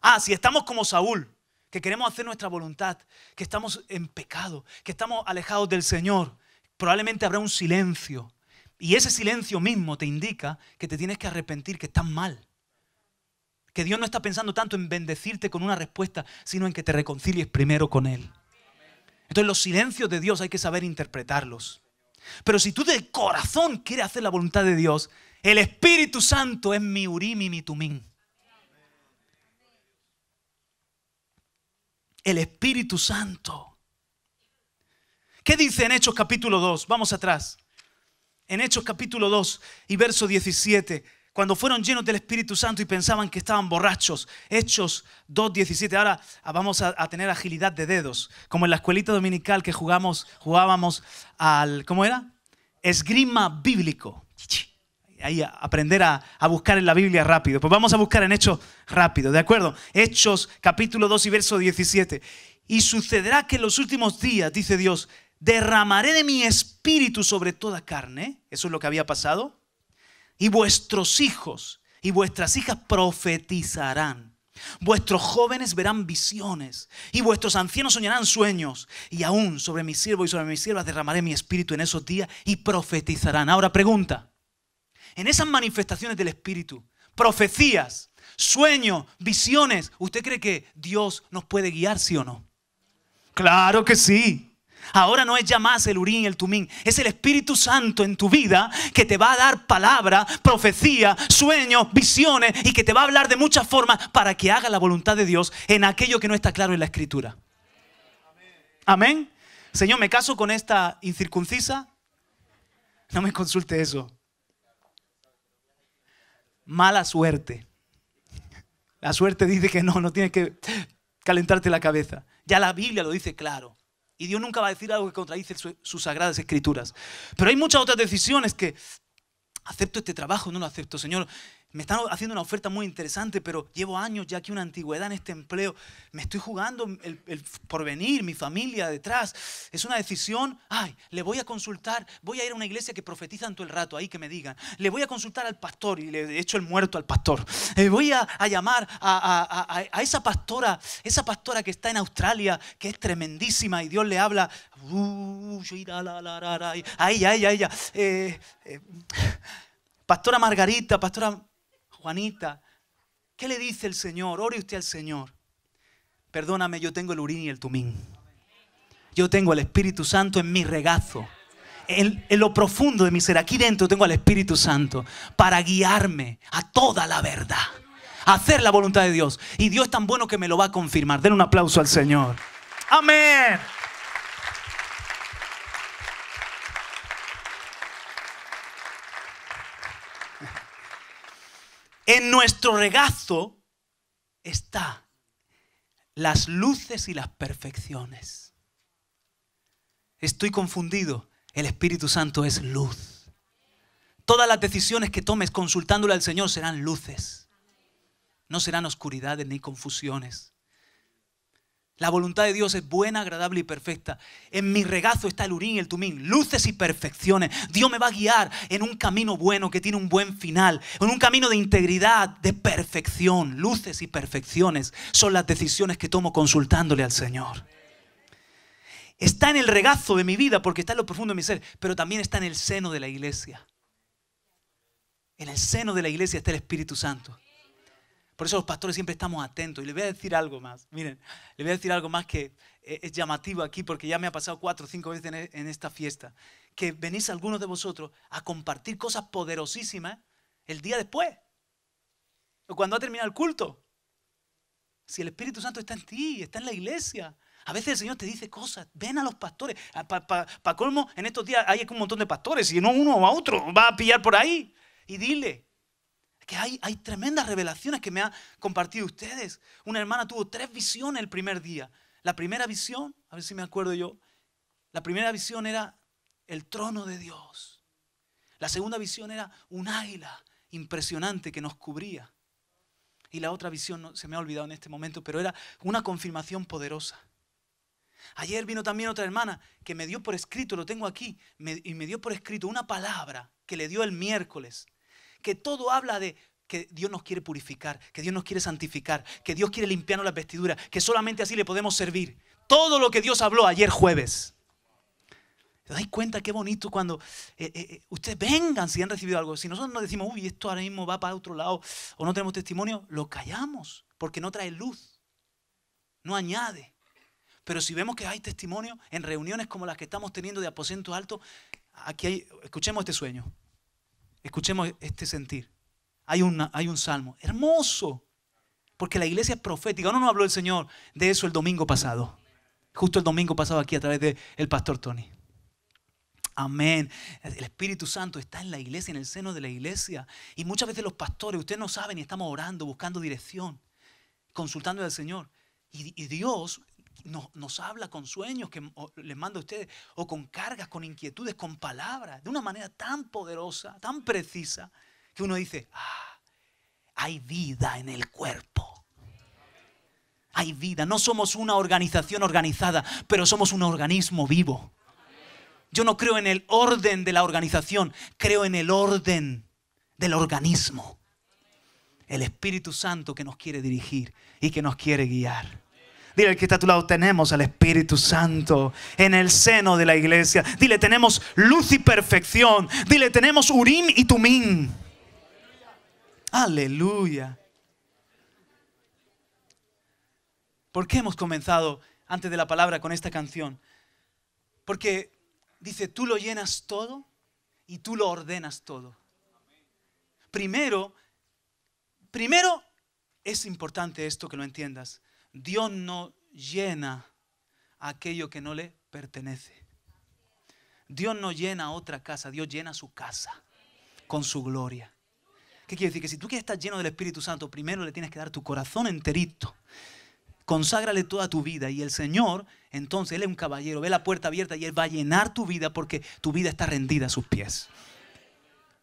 Ah, si estamos como Saúl, que queremos hacer nuestra voluntad, que estamos en pecado, que estamos alejados del Señor, probablemente habrá un silencio. Y ese silencio mismo te indica que te tienes que arrepentir, que estás mal. Que Dios no está pensando tanto en bendecirte con una respuesta, sino en que te reconcilies primero con Él. Entonces los silencios de Dios hay que saber interpretarlos. Pero si tú del corazón quieres hacer la voluntad de Dios, el Espíritu Santo es mi urim y mi tumim. El Espíritu Santo. ¿Qué dice en Hechos capítulo 2? Vamos atrás. En Hechos capítulo 2 y verso 17 cuando fueron llenos del Espíritu Santo y pensaban que estaban borrachos. Hechos 2.17. Ahora ah, vamos a, tener agilidad de dedos, como en la escuelita dominical que jugamos, jugábamos al, ¿cómo era? Esgrima bíblico. Ahí aprender a, a, buscar en la Biblia rápido. Pues vamos a buscar en Hechos rápido, ¿de acuerdo? Hechos capítulo 2 y verso 17. Y sucederá que en los últimos días, dice Dios, derramaré de mi espíritu sobre toda carne. Eso es lo que había pasado y vuestros hijos y vuestras hijas profetizarán. Vuestros jóvenes verán visiones y vuestros ancianos soñarán sueños. Y aún sobre mis siervos y sobre mis siervas derramaré mi espíritu en esos días y profetizarán. Ahora pregunta, en esas manifestaciones del espíritu, profecías, sueños, visiones, ¿usted cree que Dios nos puede guiar, sí o no? Claro que sí. Ahora no es ya más el urín, el tumín, es el Espíritu Santo en tu vida que te va a dar palabra, profecía, sueños, visiones y que te va a hablar de muchas formas para que haga la voluntad de Dios en aquello que no está claro en la Escritura. Amén. Señor, ¿me caso con esta incircuncisa? No me consulte eso. Mala suerte. La suerte dice que no, no tienes que calentarte la cabeza. Ya la Biblia lo dice claro y Dios nunca va a decir algo que contradice sus sagradas escrituras. Pero hay muchas otras decisiones que acepto este trabajo, no lo acepto, Señor me están haciendo una oferta muy interesante, pero llevo años ya aquí una antigüedad en este empleo, me estoy jugando el, el, porvenir, mi familia detrás, es una decisión, ay, le voy a consultar, voy a ir a una iglesia que profetizan todo el rato, ahí que me digan, le voy a consultar al pastor y le hecho el muerto al pastor, Le eh, voy a, llamar a, esa pastora, esa pastora que está en Australia, que es tremendísima y Dios le habla, a ella, a ella, a ella, pastora Margarita, pastora Juanita, ¿qué le dice el Señor? Ore usted al Señor. Perdóname, yo tengo el urín y el tumín. Yo tengo al Espíritu Santo en mi regazo. En, lo profundo de mi ser, aquí dentro tengo al Espíritu Santo para guiarme a toda la verdad, hacer la voluntad de Dios. Y Dios es tan bueno que me lo va a confirmar. Den un aplauso al Señor. Amén. En nuestro regazo está las luces y las perfecciones. Estoy confundido. El Espíritu Santo es luz. Todas las decisiones que tomes consultándole al Señor serán luces. No serán oscuridades ni confusiones. La voluntad de Dios es buena, agradable y perfecta. En mi regazo está el urín y el tumín, luces y perfecciones. Dios me va a guiar en un camino bueno que tiene un buen final, en un camino de integridad, de perfección. Luces y perfecciones son las decisiones que tomo consultándole al Señor. Está en el regazo de mi vida porque está en lo profundo de mi ser, pero también está en el seno de la iglesia. En el seno de la iglesia está el Espíritu Santo. Por eso los pastores siempre estamos atentos. Y le voy a decir algo más. Miren, le voy a decir algo más que eh, es llamativo aquí porque ya me ha pasado cuatro o cinco veces e, en esta fiesta. Que venís algunos de vosotros a compartir cosas poderosísimas el día después. O cuando ha terminado el culto. Si el Espíritu Santo está en ti, está en la iglesia. A veces el Señor te dice cosas, ven a los pastores. Ah, Para colmo, en estos días hay un montón de pastores y no uno a otro va a pillar por ahí. Y dile, que hay, tremendas revelaciones que me ha compartido ustedes. Una hermana tuvo tres visiones el primer día. La primera visión, a ver si me acuerdo yo, la primera visión era el trono de Dios. La segunda visión era un águila impresionante que nos cubría. Y la otra visión se me ha olvidado en este momento, pero era una confirmación poderosa. Ayer vino también otra hermana que me dio por escrito, lo tengo aquí, y me dio por escrito una palabra que le dio el miércoles que todo habla de que Dios nos quiere purificar, que Dios nos quiere santificar, que Dios quiere limpiarnos las vestiduras, que solamente así le podemos servir. Todo lo que Dios habló ayer jueves. ¿Te dais cuenta qué bonito cuando eh, eh, eh, ustedes vengan si han recibido algo? Si nosotros nos decimos, uy, esto ahora mismo va para otro lado o no tenemos testimonio, lo callamos porque no trae luz, no añade. Pero si vemos que hay testimonio en reuniones como las que estamos teniendo de aposento alto, aquí hay, escuchemos este sueño. Escuchemos este sentir. Hay, hay un salmo hermoso, porque la iglesia es profética. No nos habló el Señor de eso el domingo pasado, justo el domingo pasado aquí a través del pastor Tony. Amén. El Espíritu Santo está en la iglesia, en el seno de la iglesia. Y muchas veces los pastores, ustedes no saben y estamos orando, buscando dirección, consultando al Señor. y Dios nos, habla con sueños que les manda a ustedes, o con cargas, con inquietudes, con palabras, de una manera tan poderosa, tan precisa, que uno dice, ah, hay vida en el cuerpo. Hay vida. No somos una organización organizada, pero somos un organismo vivo. Yo no creo en el orden de la organización, creo en el orden del organismo. El Espíritu Santo que nos quiere dirigir y que nos quiere guiar. Dile que está a tu lado, tenemos al Espíritu Santo en el seno de la iglesia. Dile, tenemos luz y perfección. Dile, tenemos Urim y Tumín. Aleluya. ¿Por qué hemos comenzado antes de la palabra con esta canción? Porque dice, tú lo llenas todo y tú lo ordenas todo. Primero, primero es importante esto que lo entiendas. Dios no llena aquello que no le pertenece. Dios no llena otra casa, Dios llena su casa con su gloria. ¿Qué quiere decir? Que si tú quieres estar lleno del Espíritu Santo, primero le tienes que dar tu corazón enterito. Conságrale toda tu vida y el Señor, entonces, Él es un caballero, ve la puerta abierta y Él va a llenar tu vida porque tu vida está rendida a sus pies.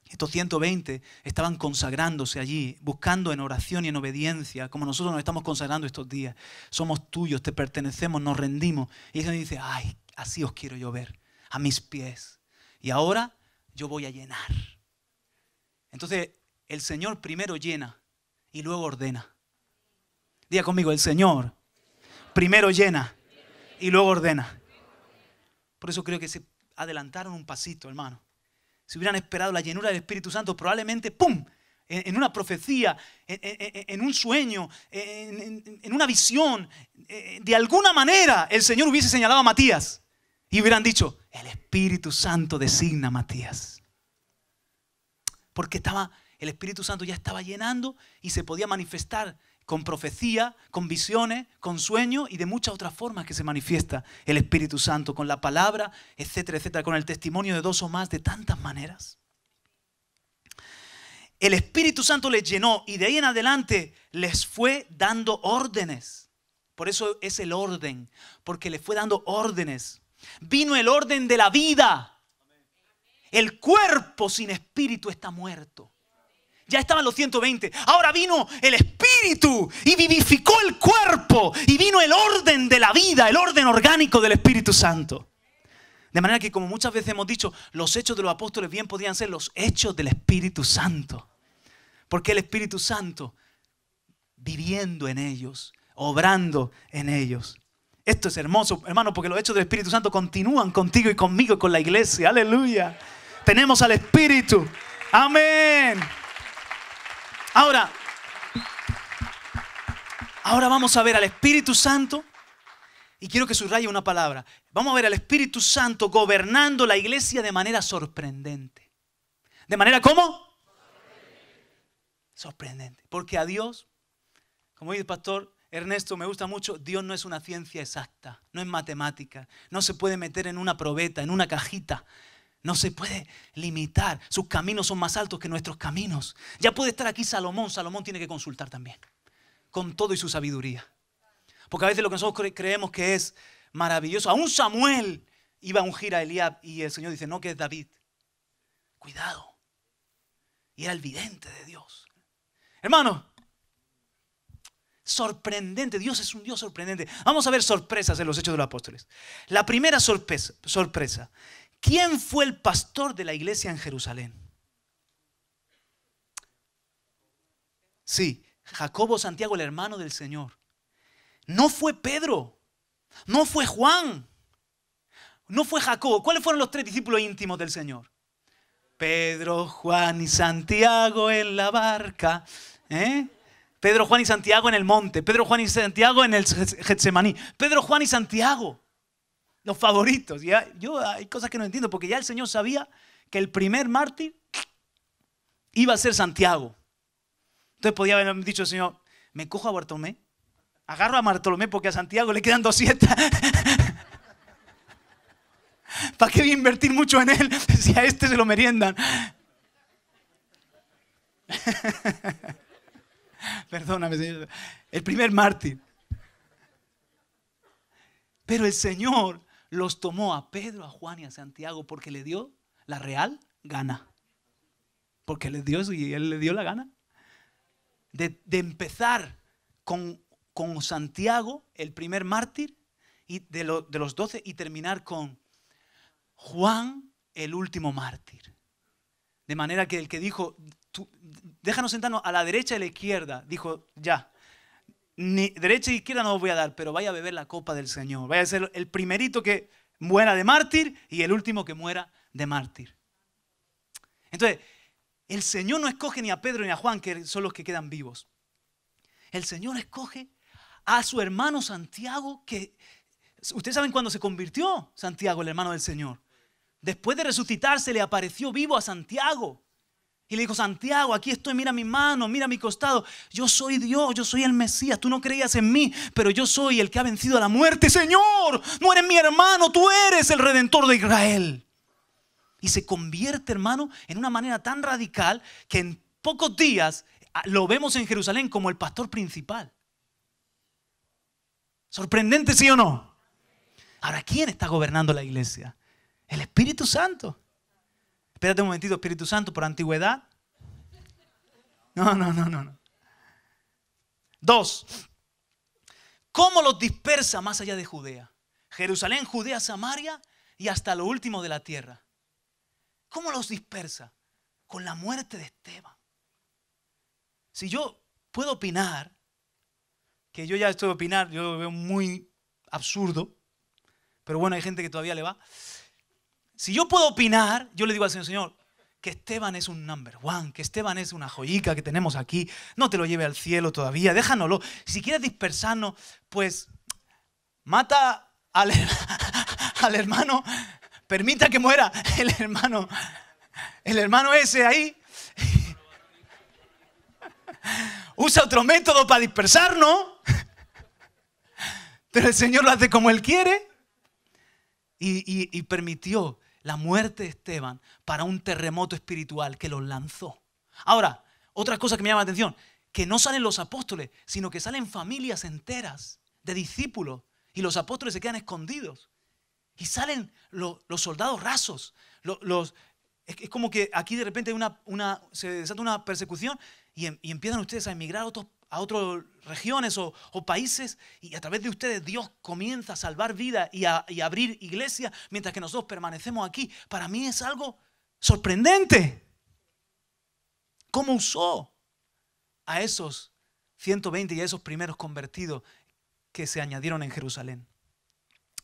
Estos 120 estaban consagrándose allí, buscando en oración y en obediencia, como nosotros nos estamos consagrando estos días. Somos tuyos, te pertenecemos, nos rendimos. Y ellos dice, ay, así os quiero yo ver, a mis pies. Y ahora yo voy a llenar. Entonces, el Señor primero llena y luego ordena. Diga conmigo, el Señor primero llena y luego ordena. Por eso creo que se adelantaron un pasito, hermano si hubieran esperado la llenura del Espíritu Santo, probablemente, ¡pum!, en, una profecía, en, un sueño, en, en, una visión. Eh, de alguna manera el Señor hubiese señalado a Matías y hubieran dicho, el Espíritu Santo designa a Matías. Porque estaba, el Espíritu Santo ya estaba llenando y se podía manifestar con profecía, con visiones, con sueños y de muchas otras formas que se manifiesta el Espíritu Santo, con la palabra, etcétera, etcétera, con el testimonio de dos o más, de tantas maneras. El Espíritu Santo les llenó y de ahí en adelante les fue dando órdenes. Por eso es el orden, porque les fue dando órdenes. Vino el orden de la vida. El cuerpo sin espíritu está muerto ya estaban los 120. Ahora vino el Espíritu y vivificó el cuerpo y vino el orden de la vida, el orden orgánico del Espíritu Santo. De manera que, como muchas veces hemos dicho, los hechos de los apóstoles bien podían ser los hechos del Espíritu Santo. Porque el Espíritu Santo viviendo en ellos, obrando en ellos. Esto es hermoso, hermano, porque los hechos del Espíritu Santo continúan contigo y conmigo y con la iglesia. Aleluya. Tenemos al Espíritu. Amén. Ahora, ahora vamos a ver al Espíritu Santo y quiero que subraye una palabra. Vamos a ver al Espíritu Santo gobernando la iglesia de manera sorprendente. ¿De manera cómo? Sorprendente. Porque a Dios, como dice el pastor Ernesto, me gusta mucho, Dios no es una ciencia exacta, no es matemática, no se puede meter en una probeta, en una cajita no se puede limitar. Sus caminos son más altos que nuestros caminos. Ya puede estar aquí Salomón. Salomón tiene que consultar también. Con todo y su sabiduría. Porque a veces lo que nosotros creemos que es maravilloso. Aún Samuel iba a ungir a Eliab y el Señor dice, no, que es David. Cuidado. Y era el vidente de Dios. Hermano, sorprendente. Dios es un Dios sorprendente. Vamos a ver sorpresas en los Hechos de los Apóstoles. La primera sorpresa, sorpresa ¿Quién fue el pastor de la iglesia en Jerusalén? Sí, Jacobo Santiago, el hermano del Señor. No fue Pedro, no fue Juan, no fue Jacobo. ¿Cuáles fueron los tres discípulos íntimos del Señor? Pedro, Juan y Santiago en la barca. ¿eh? Pedro, Juan y Santiago en el monte. Pedro, Juan y Santiago en el Getsemaní. Pedro, Juan y Santiago los favoritos. ¿ya? Yo hay cosas que no entiendo, porque ya el Señor sabía que el primer mártir iba a ser Santiago. Entonces podía haber dicho el Señor, me cojo a Bartolomé, agarro a Bartolomé porque a Santiago le quedan siete. ¿Para qué voy a invertir mucho en él si a este se lo meriendan? Perdóname, señor. El primer mártir. Pero el Señor los tomó a Pedro, a Juan y a Santiago porque le dio la real gana. Porque le dio y él le dio la gana. De, empezar con, Santiago, el primer mártir, y de, los doce, y terminar con Juan, el último mártir. De manera que el que dijo, déjanos sentarnos a la derecha y a la izquierda, dijo, ya, ni derecha ni izquierda no os voy a dar, pero vaya a beber la copa del Señor. Vaya a ser el primerito que muera de mártir y el último que muera de mártir. Entonces, el Señor no escoge ni a Pedro ni a Juan, que son los que quedan vivos. El Señor escoge a su hermano Santiago, que ustedes saben cuando se convirtió Santiago, el hermano del Señor. Después de resucitar, se le apareció vivo a Santiago. Y le dijo, Santiago, aquí estoy, mira mi mano, mira mi costado. Yo soy Dios, yo soy el Mesías. Tú no creías en mí, pero yo soy el que ha vencido a la muerte. Señor, no eres mi hermano, tú eres el redentor de Israel. Y se convierte, hermano, en una manera tan radical que en pocos días ah, lo vemos en Jerusalén como el pastor principal. Sorprendente, sí o no. Ahora, ¿quién está gobernando la iglesia? El Espíritu Santo. Espérate un momentito, Espíritu Santo, por antigüedad. No, no, no, no, no. Dos, ¿cómo los dispersa más allá de Judea? Jerusalén, Judea, Samaria y hasta lo último de la tierra. ¿Cómo los dispersa? Con la muerte de Esteban. Si yo puedo opinar, que yo ya estoy de opinar, yo lo veo muy absurdo, pero bueno, hay gente que todavía le va. Si yo puedo opinar, yo le digo al Señor, Señor, que Esteban es un number one, que Esteban es una joyica que tenemos aquí, no te lo lleve al cielo todavía, déjanoslo. Si quieres dispersarnos, pues mata al, hermano, permita que muera el hermano, el hermano ese ahí. Usa otro método para dispersarnos, pero el Señor lo hace como Él quiere y permitió la muerte de Esteban para un terremoto espiritual que los lanzó. Ahora, otra cosa que me llama la atención, que no salen los apóstoles, sino que salen familias enteras de discípulos y los apóstoles se quedan escondidos. Y salen los soldados rasos. los, es, como que aquí de repente una, se desata una persecución y, em, y empiezan ustedes a emigrar a otros a otras regiones o, países y a través de ustedes Dios comienza a salvar vida y, a, abrir iglesia mientras que nosotros permanecemos aquí. Para mí es algo sorprendente. ¿Cómo usó a esos 120 y a esos primeros convertidos que se añadieron en Jerusalén?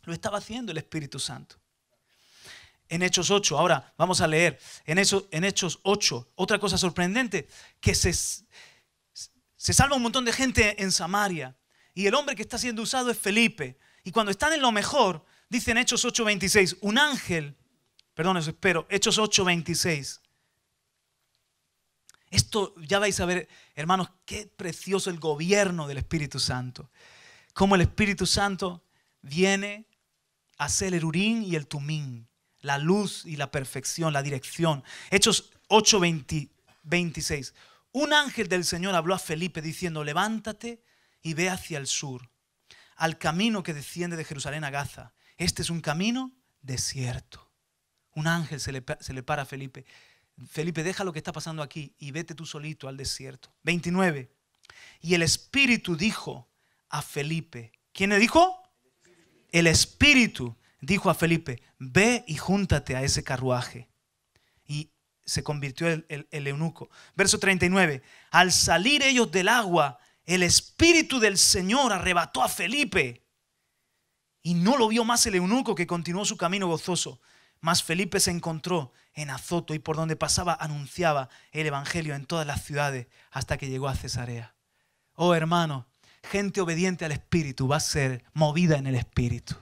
Lo estaba haciendo el Espíritu Santo. En Hechos 8, ahora vamos a leer, en, eso, en Hechos 8, otra cosa sorprendente, que se, se salva un montón de gente en Samaria. Y el hombre que está siendo usado es Felipe. Y cuando están en lo mejor, dicen Hechos 8:26, un ángel, perdón, eso espero, Hechos 8:26. Esto ya vais a ver, hermanos, qué precioso el gobierno del Espíritu Santo. Cómo el Espíritu Santo viene a ser el urín y el tumín, la luz y la perfección, la dirección. Hechos 8.26, un ángel del Señor habló a Felipe diciendo, levántate y ve hacia el sur, al camino que desciende de Jerusalén a Gaza. Este es un camino desierto. Un ángel se le, para a Felipe. Felipe, deja lo que está pasando aquí y vete tú solito al desierto. 29. Y el Espíritu dijo a Felipe, ¿quién le dijo? El Espíritu dijo a Felipe, ve y júntate a ese carruaje se convirtió el, el, eunuco. Verso 39, al salir ellos del agua, el Espíritu del Señor arrebató a Felipe y no lo vio más el eunuco que continuó su camino gozoso. Mas Felipe se encontró en Azoto y por donde pasaba anunciaba el Evangelio en todas las ciudades hasta que llegó a Cesarea. Oh hermano, gente obediente al Espíritu va a ser movida en el Espíritu.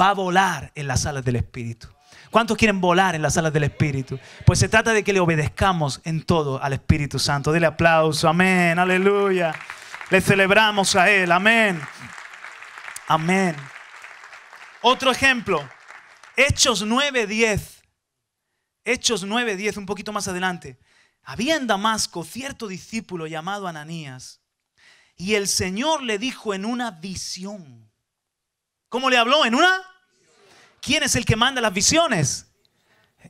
Va a volar en las alas del Espíritu. ¿Cuántos quieren volar en las alas del Espíritu? Pues se trata de que le obedezcamos en todo al Espíritu Santo. Dele aplauso, amén, aleluya. Le celebramos a Él, amén. Amén. Otro ejemplo, Hechos 9:10. Hechos 9:10, un poquito más adelante. Había en Damasco cierto discípulo llamado Ananías, y el Señor le dijo en una visión. ¿Cómo le habló? En una ¿Quién es el que manda las visiones?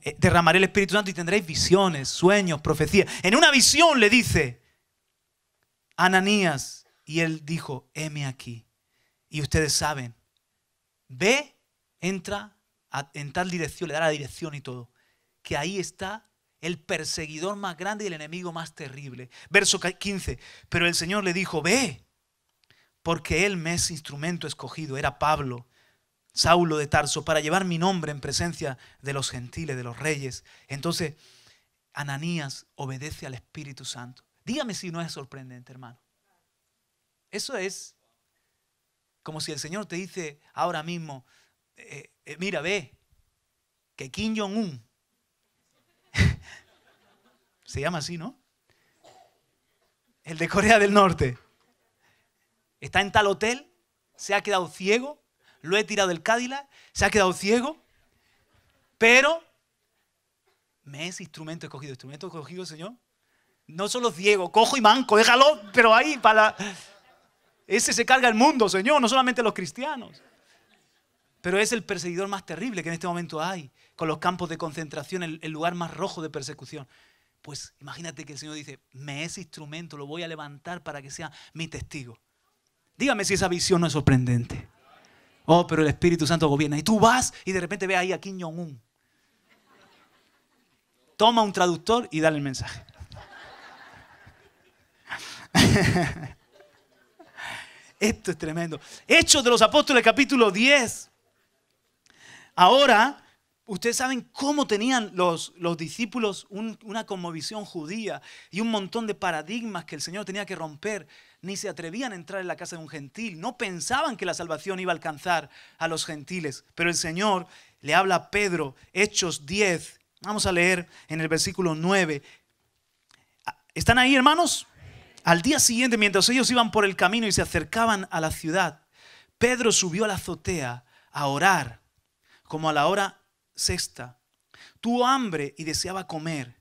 Eh, derramaré el Espíritu Santo y tendréis visiones, sueños, profecías. En una visión le dice Ananías y él dijo, heme aquí. Y ustedes saben, ve, entra en tal dirección, le da la dirección y todo. Que ahí está el perseguidor más grande y el enemigo más terrible. Verso 15, pero el Señor le dijo, ve, porque él me es instrumento escogido, era Pablo Saulo de Tarso, para llevar mi nombre en presencia de los gentiles, de los reyes. Entonces, Ananías obedece al Espíritu Santo. Dígame si no es sorprendente, hermano. Eso es como si el Señor te dice ahora mismo, eh, eh, mira, ve, que Kim Jong-un, se llama así, ¿no? El de Corea del Norte, está en tal hotel, se ha quedado ciego, lo he tirado del Cadillac, se ha quedado ciego, pero me es instrumento escogido, instrumento escogido, Señor. No solo ciego, cojo y manco, déjalo, pero ahí para... Ese se carga el mundo, Señor, no solamente los cristianos. Pero es el perseguidor más terrible que en este momento hay, con los campos de concentración, el, el lugar más rojo de persecución. Pues imagínate que el Señor dice, me es instrumento, lo voy a levantar para que sea mi testigo. Dígame si esa visión no es sorprendente. Oh, pero el Espíritu Santo gobierna. Y tú vas y de repente ve ahí a Kim un Toma un traductor y dale el mensaje. Esto es tremendo. Hechos de los Apóstoles capítulo 10. Ahora Ustedes saben cómo tenían los, discípulos una conmovisión judía y un montón de paradigmas que el Señor tenía que romper. Ni se atrevían a entrar en la casa de un gentil. No pensaban que la salvación iba a alcanzar a los gentiles. Pero el Señor le habla a Pedro, Hechos 10. Vamos a leer en el versículo 9. ¿Están ahí, hermanos? Al día siguiente, mientras ellos iban por el camino y se acercaban a la ciudad, Pedro subió a la azotea a orar, como a la hora cesta. Tuvo hambre y deseaba comer.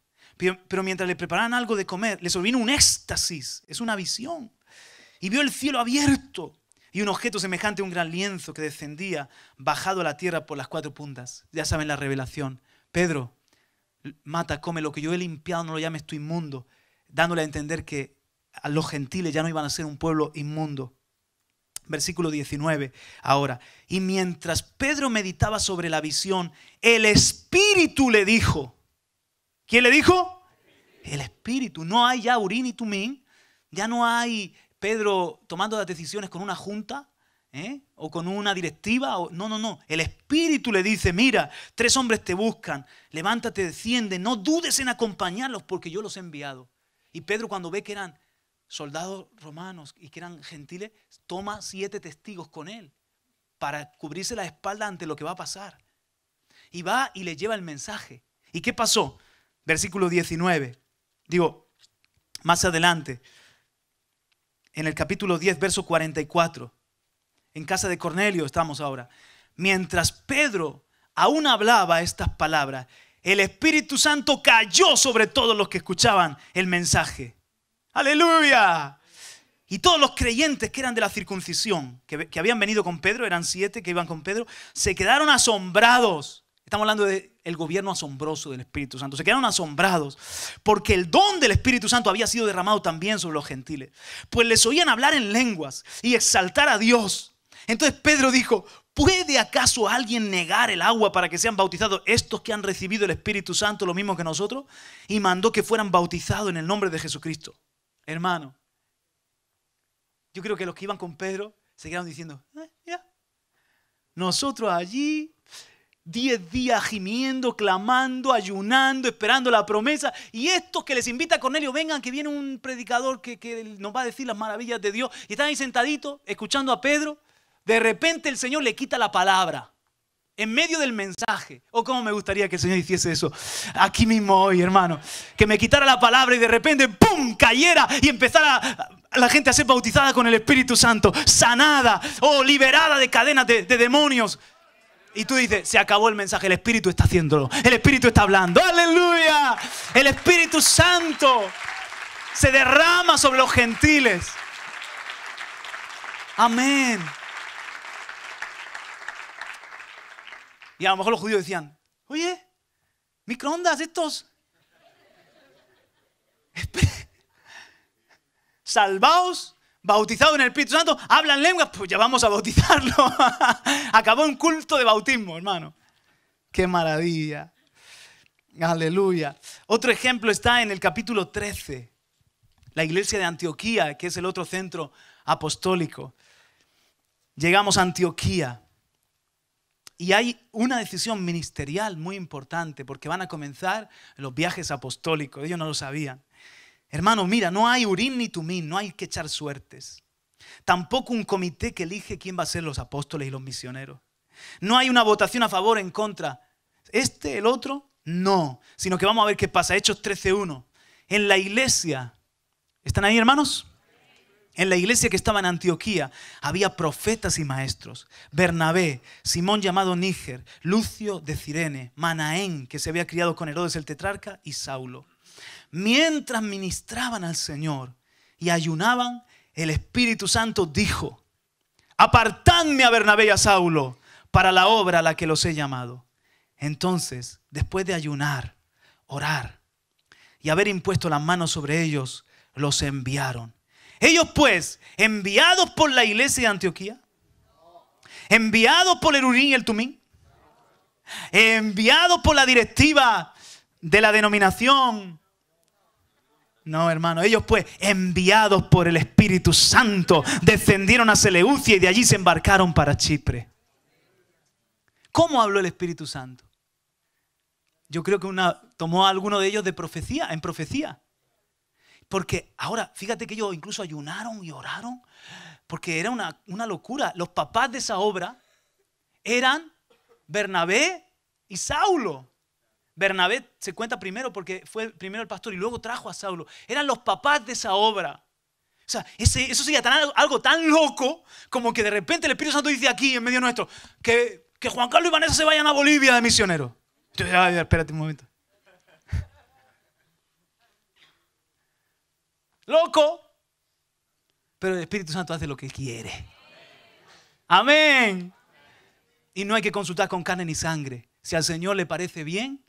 Pero mientras le preparaban algo de comer, le sobrevino un éxtasis, es una visión. Y vio el cielo abierto y un objeto semejante a un gran lienzo que descendía, bajado a la tierra por las cuatro puntas. Ya saben la revelación. Pedro, mata, come lo que yo he limpiado, no lo llames tu inmundo, dándole a entender que a los gentiles ya no iban a ser un pueblo inmundo versículo 19 ahora. Y mientras Pedro meditaba sobre la visión, el Espíritu le dijo. ¿Quién le dijo? El Espíritu. No hay ya Urín y Tumín. Ya no hay Pedro tomando las decisiones con una junta. ¿eh? o con una directiva, no, no, no, el Espíritu le dice, mira, tres hombres te buscan, levántate, desciende, no dudes en acompañarlos porque yo los he enviado. Y Pedro cuando ve que eran soldados romanos y que eran gentiles, toma siete testigos con él para cubrirse la espalda ante lo que va a pasar. Y va y le lleva el mensaje. ¿Y qué pasó? Versículo 19. Digo, más adelante, en el capítulo 10, verso 44. En casa de Cornelio estamos ahora. Mientras Pedro aún hablaba estas palabras, el Espíritu Santo cayó sobre todos los que escuchaban el mensaje. Aleluya. Y todos los creyentes que eran de la circuncisión, que, habían venido con Pedro, eran siete que iban con Pedro, se quedaron asombrados. Estamos hablando del gobierno asombroso del Espíritu Santo. Se quedaron asombrados porque el don del Espíritu Santo había sido derramado también sobre los gentiles. Pues les oían hablar en lenguas y exaltar a Dios. Entonces Pedro dijo, ¿puede acaso alguien negar el agua para que sean bautizados estos que han recibido el Espíritu Santo lo mismo que nosotros? Y mandó que fueran bautizados en el nombre de Jesucristo. Hermano, yo creo que los que iban con Pedro se diciendo, eh, Nosotros allí, diez días gimiendo, clamando, ayunando, esperando la promesa. Y estos que les invita Cornelio, vengan, que viene un predicador que, que nos va a decir las maravillas de Dios. Y están ahí sentaditos, escuchando a Pedro. De repente el Señor le quita la palabra en medio del mensaje. O oh, cómo me gustaría que el Señor hiciese eso aquí mismo hoy, hermano. Que me quitara la palabra y de repente, ¡pum!, cayera y empezara la gente a ser bautizada con el Espíritu Santo, sanada o oh, liberada de cadenas de demonios. Y tú dices, se acabó el mensaje, el Espíritu está haciéndolo, el Espíritu está hablando, aleluya, el Espíritu Santo se derrama sobre los gentiles. Amén. Y a lo mejor los judíos decían, oye, microondas estos. Salvaos, bautizados en el Espíritu Santo, hablan lenguas, pues ya vamos a bautizarlo. Acabó un culto de bautismo, hermano. Qué maravilla. Aleluya. Otro ejemplo está en el capítulo 13, la iglesia de Antioquía, que es el otro centro apostólico. Llegamos a Antioquía. Y hay una decisión ministerial muy importante porque van a comenzar los viajes apostólicos. Ellos no lo sabían. Hermano, mira, no hay urín ni tumín, no hay que echar suertes. Tampoco un comité que elige quién va a ser los apóstoles y los misioneros. No hay una votación a favor en contra. Este, el otro, no. Sino que vamos a ver qué pasa. Hechos 13.1. En la iglesia. ¿Están ahí, hermanos? En la iglesia que estaba en Antioquía había profetas y maestros. Bernabé, Simón llamado Níger, Lucio de Cirene, Manaén, que se había criado con Herodes el tetrarca, y Saulo. Mientras ministraban al Señor y ayunaban, el Espíritu Santo dijo, apartadme a Bernabé y a Saulo para la obra a la que los he llamado. Entonces, después de ayunar, orar y haber impuesto las manos sobre ellos, los enviaron ellos pues, enviados por la iglesia de Antioquía, enviados por el Urín y el Tumín, enviados por la directiva de la denominación no, hermano, ellos pues, enviados por el Espíritu Santo, descendieron a Seleucia y de allí se embarcaron para Chipre. ¿Cómo habló el Espíritu Santo? Yo creo que una, tomó a alguno de ellos de profecía, en profecía. Porque ahora, fíjate que ellos incluso ayunaron y oraron, porque era una, locura. Los papás de esa obra eran Bernabé y Saulo. Bernabé se cuenta primero porque fue primero el pastor y luego trajo a Saulo. Eran los papás de esa obra. O sea, eso sería tan, algo tan loco como que de repente el Espíritu Santo dice aquí, en medio nuestro, que, Juan Carlos y se vayan a Bolivia de misioneros. Yo, ay, espérate un momento. loco. Pero el Espíritu Santo hace lo que quiere. Amén. Y no hay que consultar con carne ni sangre. Si al Señor le parece bien,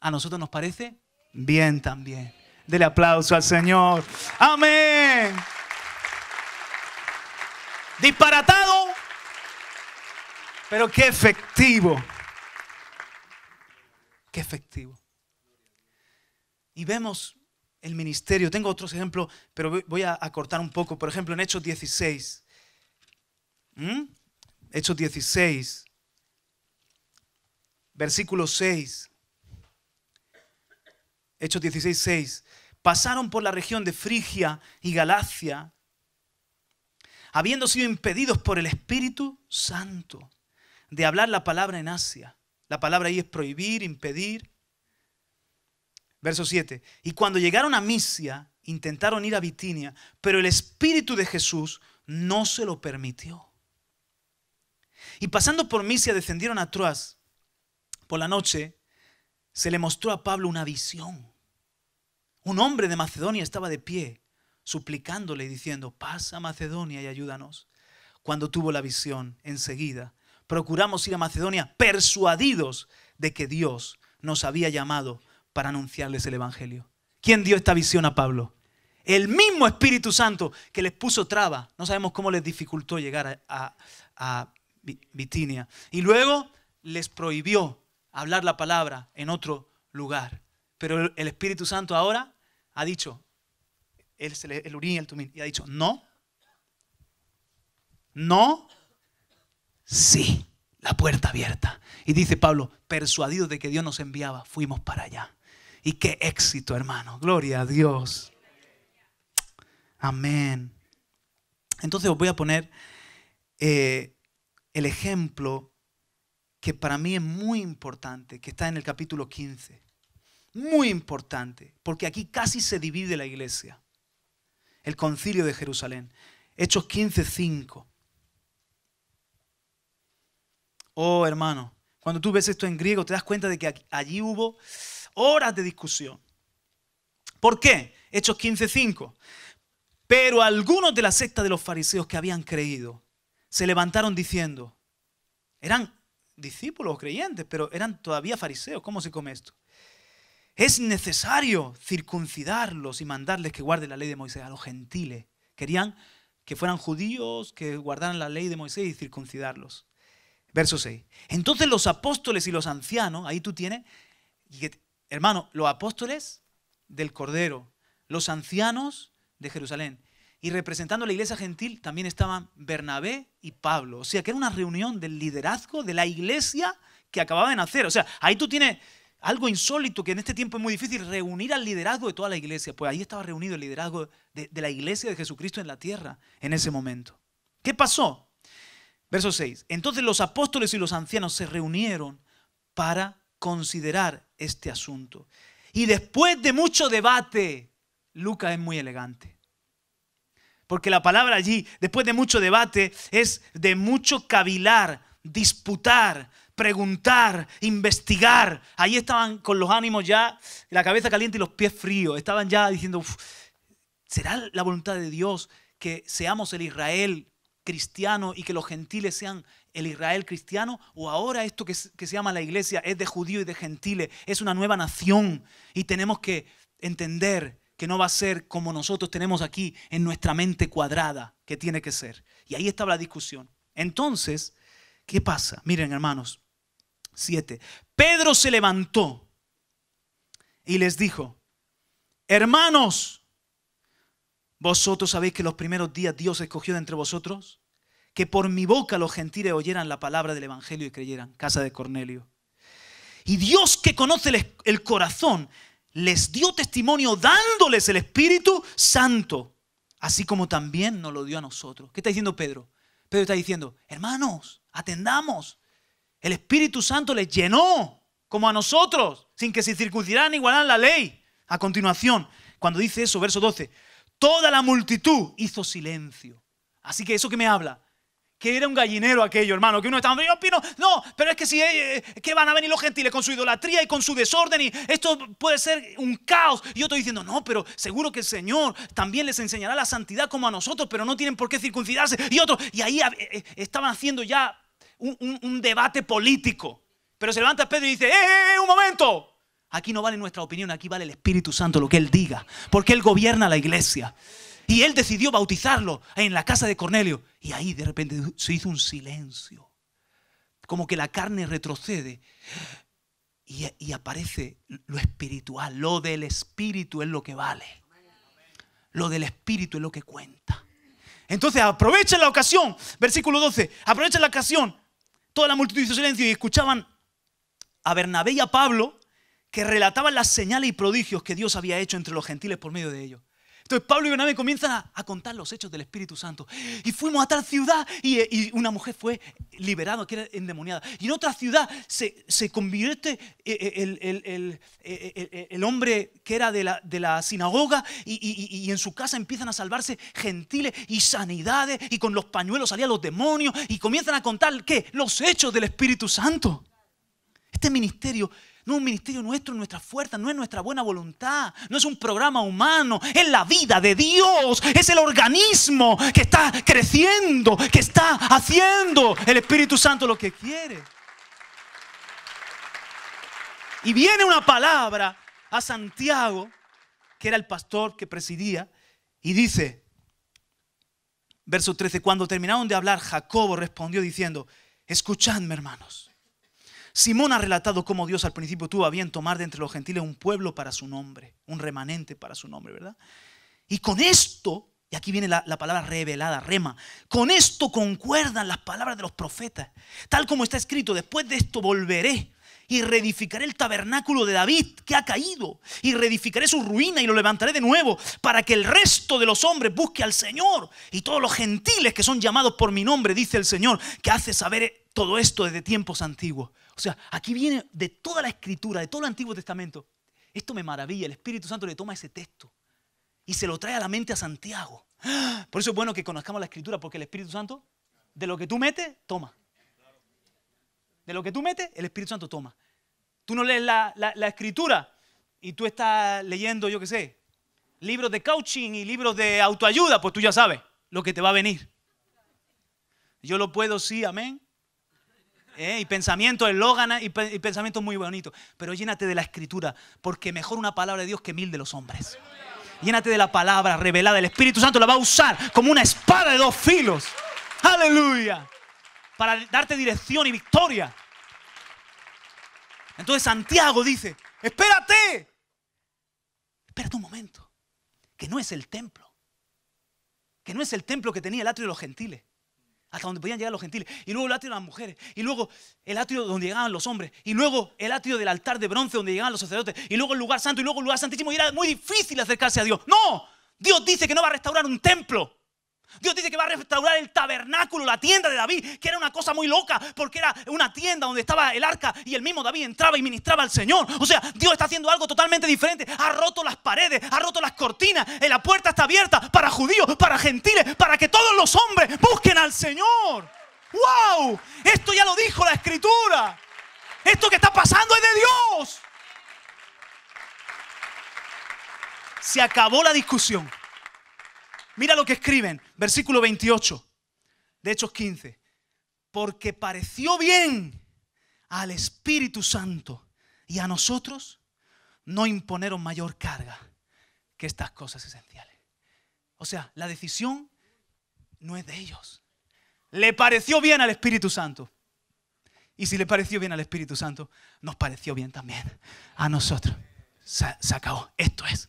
a nosotros nos parece bien también. Dele aplauso al Señor. Amén. Disparatado, pero qué efectivo. Qué efectivo. Y vemos el ministerio. Tengo otros ejemplos, pero voy a cortar un poco. Por ejemplo, en Hechos 16. ¿Mm? Hechos 16, versículo 6. Hechos 16, 6. Pasaron por la región de Frigia y Galacia, habiendo sido impedidos por el Espíritu Santo de hablar la palabra en Asia. La palabra ahí es prohibir, impedir. Verso 7. Y cuando llegaron a Misia, intentaron ir a Bitinia, pero el Espíritu de Jesús no se lo permitió. Y pasando por Misia, descendieron a Troas. Por la noche se le mostró a Pablo una visión. Un hombre de Macedonia estaba de pie, suplicándole y diciendo, pasa a Macedonia y ayúdanos. Cuando tuvo la visión, enseguida procuramos ir a Macedonia persuadidos de que Dios nos había llamado para anunciarles el Evangelio. ¿Quién dio esta visión a Pablo? El mismo Espíritu Santo que les puso traba. No sabemos cómo les dificultó llegar a, a, Bitinia. Y luego les prohibió hablar la palabra en otro lugar. Pero el Espíritu Santo ahora ha dicho, el, el urín y el tumín, y ha dicho, no, no, sí, la puerta abierta. Y dice Pablo, persuadido de que Dios nos enviaba, fuimos para allá. Y qué éxito, hermano. Gloria a Dios. Amén. Entonces os voy a poner eh, el ejemplo que para mí es muy importante, que está en el capítulo 15. Muy importante, porque aquí casi se divide la iglesia. El concilio de Jerusalén. Hechos 15, 5. Oh, hermano, cuando tú ves esto en griego, te das cuenta de que allí hubo horas de discusión. ¿Por qué? Hechos 15:5. Pero algunos de la secta de los fariseos que habían creído se levantaron diciendo, eran discípulos o creyentes, pero eran todavía fariseos, ¿cómo se come esto? Es necesario circuncidarlos y mandarles que guarden la ley de Moisés a los gentiles. Querían que fueran judíos, que guardaran la ley de Moisés y circuncidarlos. Verso 6. Entonces los apóstoles y los ancianos, ahí tú tienes, hermano, los apóstoles del Cordero, los ancianos de Jerusalén. Y representando la iglesia gentil también estaban Bernabé y Pablo. O sea, que era una reunión del liderazgo de la iglesia que acababa de nacer. O sea, ahí tú tienes algo insólito que en este tiempo es muy difícil, reunir al liderazgo de toda la iglesia. Pues ahí estaba reunido el liderazgo de, de la iglesia de Jesucristo en la tierra en ese momento. ¿Qué pasó? Verso 6. Entonces los apóstoles y los ancianos se reunieron para considerar este asunto. Y después de mucho debate, Lucas es muy elegante. Porque la palabra allí, después de mucho debate, es de mucho cavilar, disputar, preguntar, investigar. Ahí estaban con los ánimos ya, la cabeza caliente y los pies fríos. Estaban ya diciendo, ¿será la voluntad de Dios que seamos el Israel cristiano y que los gentiles sean el Israel cristiano o ahora esto que, se llama la iglesia es de judíos y de gentiles, es una nueva nación y tenemos que entender que no va a ser como nosotros tenemos aquí en nuestra mente cuadrada que tiene que ser. Y ahí estaba la discusión. Entonces, ¿qué pasa? Miren, hermanos, 7. Pedro se levantó y les dijo, hermanos, vosotros sabéis que los primeros días Dios escogió de entre vosotros que por mi boca los gentiles oyeran la palabra del Evangelio y creyeran, casa de Cornelio. Y Dios que conoce el, corazón, les dio testimonio dándoles el Espíritu Santo, así como también nos lo dio a nosotros. ¿Qué está diciendo Pedro? Pedro está diciendo, hermanos, atendamos. El Espíritu Santo les llenó, como a nosotros, sin que se circuncidaran ni igualaran la ley. A continuación, cuando dice eso, verso 12, toda la multitud hizo silencio. Así que eso que me habla, que era un gallinero aquello, hermano, que uno estaba, yo opino, no, pero es que si, eh, eh, que van a venir los gentiles con su idolatría y con su desorden y esto puede ser un caos. Y yo estoy diciendo, no, pero seguro que el Señor también les enseñará la santidad como a nosotros, pero no tienen por qué circuncidarse. Y otros, y ahí eh, estaban haciendo ya un, debate político. Pero se levanta Pedro y dice, ¡eh, eh, un momento! Aquí no vale nuestra opinión, aquí vale el Espíritu Santo, lo que Él diga, porque Él gobierna la iglesia. Y él decidió bautizarlo en la casa de Cornelio. Y ahí de repente se hizo un silencio. Como que la carne retrocede. Y, aparece lo espiritual. Lo del espíritu es lo que vale. Lo del espíritu es lo que cuenta. Entonces aprovecha la ocasión. Versículo 12. Aprovecha la ocasión. Toda la multitud hizo silencio y escuchaban a Bernabé y a Pablo que relataban las señales y prodigios que Dios había hecho entre los gentiles por medio de ellos. Entonces Pablo y Bernabé comienzan a, contar los hechos del Espíritu Santo. Y fuimos a tal ciudad y, eh, una mujer fue liberada, que era endemoniada. Y en otra ciudad se, convierte el, hombre que era de la, sinagoga y, en su casa empiezan a salvarse gentiles y sanidades y con los pañuelos salían los demonios y comienzan a contar, ¿qué? Los hechos del Espíritu Santo. Este ministerio no es un ministerio nuestro, nuestra fuerza, no es nuestra buena voluntad, no es un programa humano, es la vida de Dios, es el organismo que está creciendo, que está haciendo el Espíritu Santo lo que quiere. Y viene una palabra a Santiago, que era el pastor que presidía, y dice, verso 13, cuando terminaron de hablar, Jacobo respondió diciendo, escuchadme hermanos Simón ha relatado cómo Dios al principio tuvo a bien tomar de entre los gentiles un pueblo para su nombre, un remanente para su nombre, ¿verdad? Y con esto, y aquí viene la, la, palabra revelada, rema, con esto concuerdan las palabras de los profetas, tal como está escrito, después de esto volveré. Y reedificaré el tabernáculo de David que ha caído. Y reedificaré su ruina y lo levantaré de nuevo para que el resto de los hombres busque al Señor. Y todos los gentiles que son llamados por mi nombre, dice el Señor, que hace saber todo esto desde tiempos antiguos. O sea, aquí viene de toda la escritura, de todo el Antiguo Testamento. Esto me maravilla, el Espíritu Santo le toma ese texto y se lo trae a la mente a Santiago. ¡Ah! Por eso es bueno que conozcamos la escritura, porque el Espíritu Santo, de lo que tú metes, toma. De lo que tú metes, el Espíritu Santo toma. Tú no lees la, escritura y tú estás leyendo, yo qué sé, libros de coaching y libros de autoayuda, pues tú ya sabes lo que te va a venir. Yo lo puedo, sí, amén. ¿eh? y pensamientos eslóganas ¿eh? y, y pensamientos muy bonitos. Pero llénate de la escritura, porque mejor una palabra de Dios que mil de los hombres. Llénate de la palabra revelada. El Espíritu Santo la va a usar como una espada de dos filos. Aleluya. Para darte dirección y victoria. Entonces Santiago dice, espérate. Espérate un momento. Que no es el templo. Que no es el templo que tenía el atrio de los gentiles hasta donde podían llegar los gentiles, y luego el atrio de las mujeres, y luego el atrio donde llegaban los hombres, y luego el atrio del altar de bronce donde llegaban los sacerdotes, y luego el lugar santo, y luego el lugar santísimo, y era muy difícil acercarse a Dios. No, Dios dice que no va a restaurar un templo, Dios dice que va a restaurar el tabernáculo, la tienda de David, que era una cosa muy loca, porque era una tienda donde estaba el arca y el mismo David entraba y ministraba al Señor. O sea, Dios está haciendo algo totalmente diferente. Ha roto las paredes, ha roto las cortinas, eh, la puerta está abierta para judíos, para gentiles, para que todos los hombres busquen al Señor. ¡Wow! Esto ya lo dijo la Escritura. Esto que está pasando es de Dios. Se acabó la discusión. Mira lo que escriben, versículo 28 de Hechos 15. Porque pareció bien al Espíritu Santo y a nosotros no imponeron mayor carga que estas cosas esenciales. O sea, la decisión no es de ellos. Le pareció bien al Espíritu Santo. Y si le pareció bien al Espíritu Santo, nos pareció bien también a nosotros. Se, acabó. Esto es.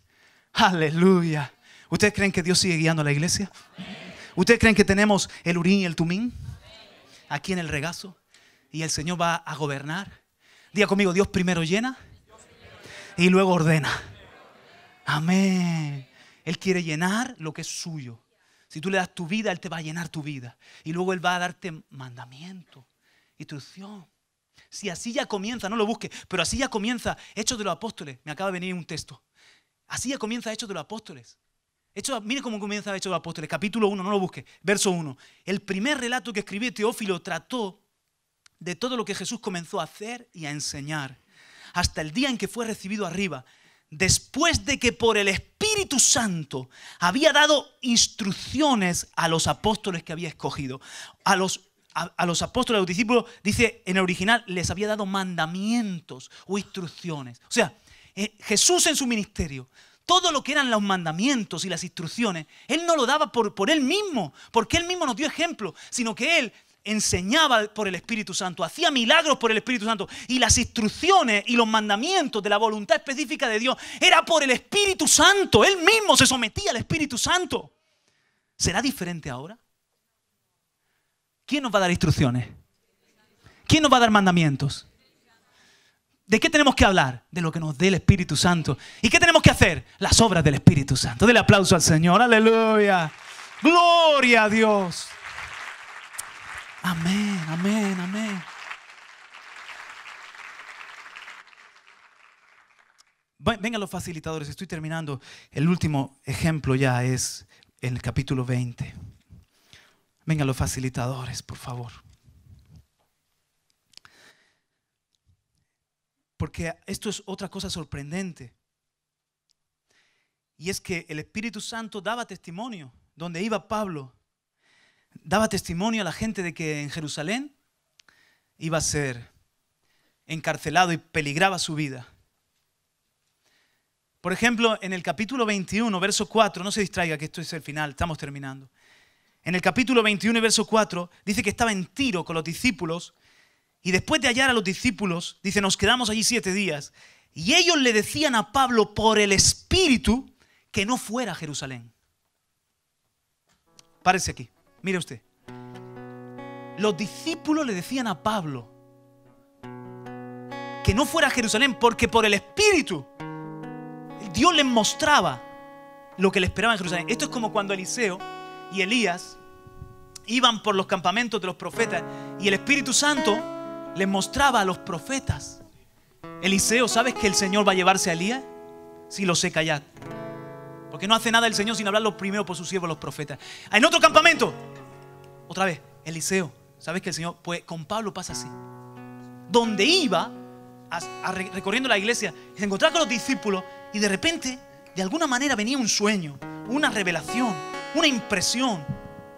Aleluya. ¿Ustedes creen que Dios sigue guiando a la iglesia? ¿Ustedes creen que tenemos el urín y el tumín aquí en el regazo? Y el Señor va a gobernar. Diga conmigo, Dios primero llena y luego ordena. Amén. Él quiere llenar lo que es suyo. Si tú le das tu vida, Él te va a llenar tu vida. Y luego Él va a darte mandamiento, instrucción. Si así ya comienza, no lo busques, pero así ya comienza Hechos de los Apóstoles. Me acaba de venir un texto. Así ya comienza Hechos de los Apóstoles mire cómo comienza hecho de Apóstoles, capítulo 1, no lo busque, verso 1. El primer relato que escribió Teófilo trató de todo lo que Jesús comenzó a hacer y a enseñar, hasta el día en que fue recibido arriba, después de que por el Espíritu Santo había dado instrucciones a los apóstoles que había escogido, a los a, los apóstoles, a los discípulos, dice en el original, les había dado mandamientos o instrucciones. O sea, eh, Jesús en su ministerio todo lo que eran los mandamientos y las instrucciones, Él no lo daba por, por Él mismo, porque Él mismo nos dio ejemplo, sino que Él enseñaba por el Espíritu Santo, hacía milagros por el Espíritu Santo y las instrucciones y los mandamientos de la voluntad específica de Dios era por el Espíritu Santo. Él mismo se sometía al Espíritu Santo. ¿Será diferente ahora? ¿Quién nos va a dar instrucciones? ¿Quién nos va a dar mandamientos? ¿De qué tenemos que hablar? De lo que nos dé el Espíritu Santo. ¿Y qué tenemos que hacer? Las obras del Espíritu Santo. Dele aplauso al Señor. Aleluya. Gloria a Dios. Amén, amén, amén. Vengan los facilitadores, estoy terminando. El último ejemplo ya es el capítulo 20. Vengan los facilitadores, por favor. Porque esto es otra cosa sorprendente. Y es que el Espíritu Santo daba testimonio. Donde iba Pablo, daba testimonio a la gente de que en Jerusalén iba a ser encarcelado y peligraba su vida. Por ejemplo, en el capítulo 21, verso 4, no se distraiga que esto es el final, estamos terminando. En el capítulo 21 verso 4 dice que estaba en Tiro con los discípulos y después de hallar a los discípulos, dice, nos quedamos allí siete días. Y ellos le decían a Pablo por el Espíritu que no fuera a Jerusalén. Párese aquí, mire usted. Los discípulos le decían a Pablo que no fuera a Jerusalén porque por el Espíritu Dios les mostraba lo que le esperaba en Jerusalén. Esto es como cuando Eliseo y Elías iban por los campamentos de los profetas y el Espíritu Santo les mostraba a los profetas. Eliseo, ¿sabes que el Señor va a llevarse a Elías? Si lo sé, callad. Porque no hace nada el Señor sin hablarlo primero por sus siervos, los profetas. En otro campamento, otra vez, Eliseo, ¿sabes que el Señor? Pues con Pablo pasa así. Donde iba, recorriendo la iglesia, se encontraba con los discípulos y de repente, de alguna manera, venía un sueño, una revelación, una impresión,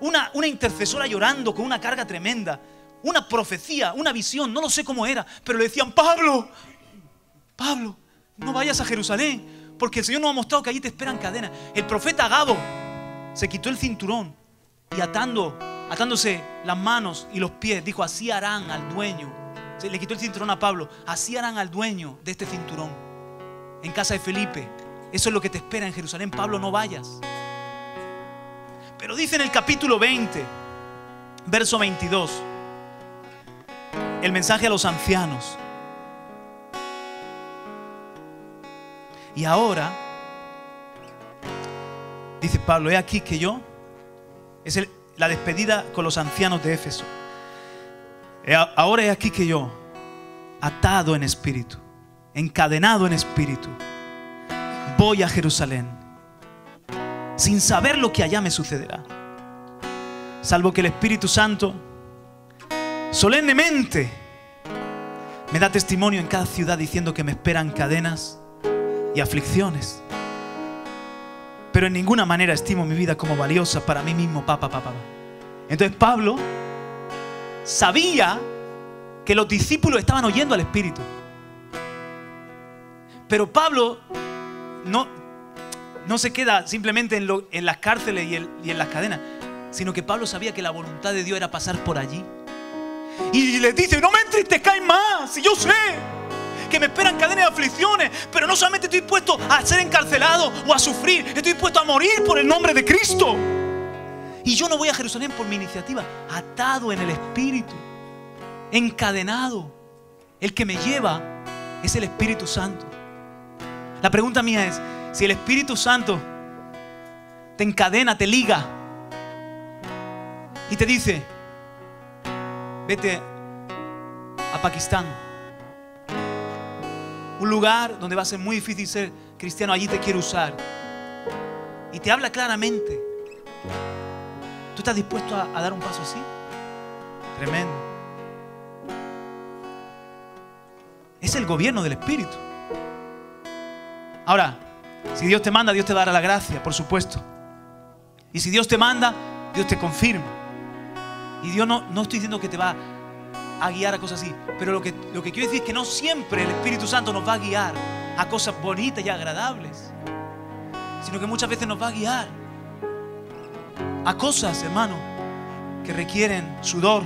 una, una intercesora llorando con una carga tremenda una profecía, una visión, no lo sé cómo era, pero le decían, Pablo, Pablo, no vayas a Jerusalén, porque el Señor nos ha mostrado que allí te esperan cadenas. El profeta Gabo se quitó el cinturón y atando, atándose las manos y los pies, dijo, así harán al dueño. Se le quitó el cinturón a Pablo, así harán al dueño de este cinturón. En casa de Felipe, eso es lo que te espera en Jerusalén, Pablo, no vayas. Pero dice en el capítulo 20, verso 22 el mensaje a los ancianos. Y ahora, dice Pablo, he aquí que yo, es la despedida con los ancianos de Éfeso. Ahora es aquí que yo, atado en espíritu, encadenado en espíritu, voy a Jerusalén, sin saber lo que allá me sucederá, salvo que el Espíritu Santo solemnemente me da testimonio en cada ciudad diciendo que me esperan cadenas y aflicciones. Pero en ninguna manera estimo mi vida como valiosa para mí mismo, papá, papá. Entonces Pablo sabía que los discípulos estaban oyendo al Espíritu. Pero Pablo no, no se queda simplemente en, las cárceles y en las cadenas, sino que Pablo sabía que la voluntad de Dios era pasar por allí y les dice, no me entristezcáis más, y yo sé que me esperan cadenas de aflicciones, pero no solamente estoy dispuesto a ser encarcelado o a sufrir, estoy dispuesto a morir por el nombre de Cristo. Y yo no voy a Jerusalén por mi iniciativa, atado en el Espíritu, encadenado. El que me lleva es el Espíritu Santo. La pregunta mía es, si el Espíritu Santo te encadena, te liga y te dice, Vete a Pakistán. Un lugar donde va a ser muy difícil ser cristiano. Allí te quiero usar. Y te habla claramente. ¿Tú estás dispuesto a, a dar un paso así? Tremendo. Es el gobierno del Espíritu. Ahora, si Dios te manda, Dios te dará la gracia, por supuesto. Y si Dios te manda, Dios te confirma. Y Dios no, estoy diciendo que te va a guiar a cosas así, pero lo que, lo que quiero decir es que no siempre el Espíritu Santo nos va a guiar a cosas bonitas y agradables, sino que muchas veces nos va a guiar a cosas, hermano, que requieren sudor,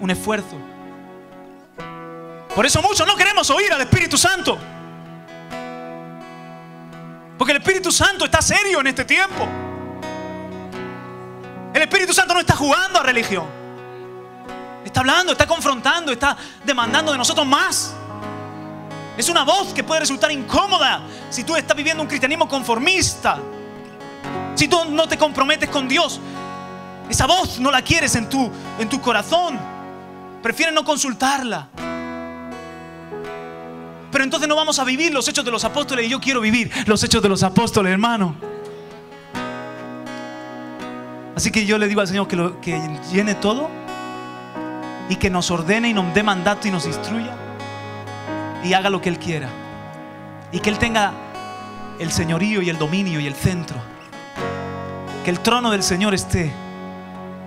un esfuerzo. Por eso muchos no queremos oír al Espíritu Santo. Porque el Espíritu Santo está serio en este tiempo. El Espíritu Santo no está jugando a religión. Está hablando, está confrontando, está demandando de nosotros más. Es una voz que puede resultar incómoda si tú estás viviendo un cristianismo conformista. Si tú no te comprometes con Dios. Esa voz no la quieres en tu, en tu corazón. Prefieres no consultarla. Pero entonces no vamos a vivir los hechos de los apóstoles. Y yo quiero vivir los hechos de los apóstoles, hermano. Así que yo le digo al Señor que, lo, que llene todo y que nos ordene y nos dé mandato y nos instruya y haga lo que Él quiera. Y que Él tenga el señorío y el dominio y el centro. Que el trono del Señor esté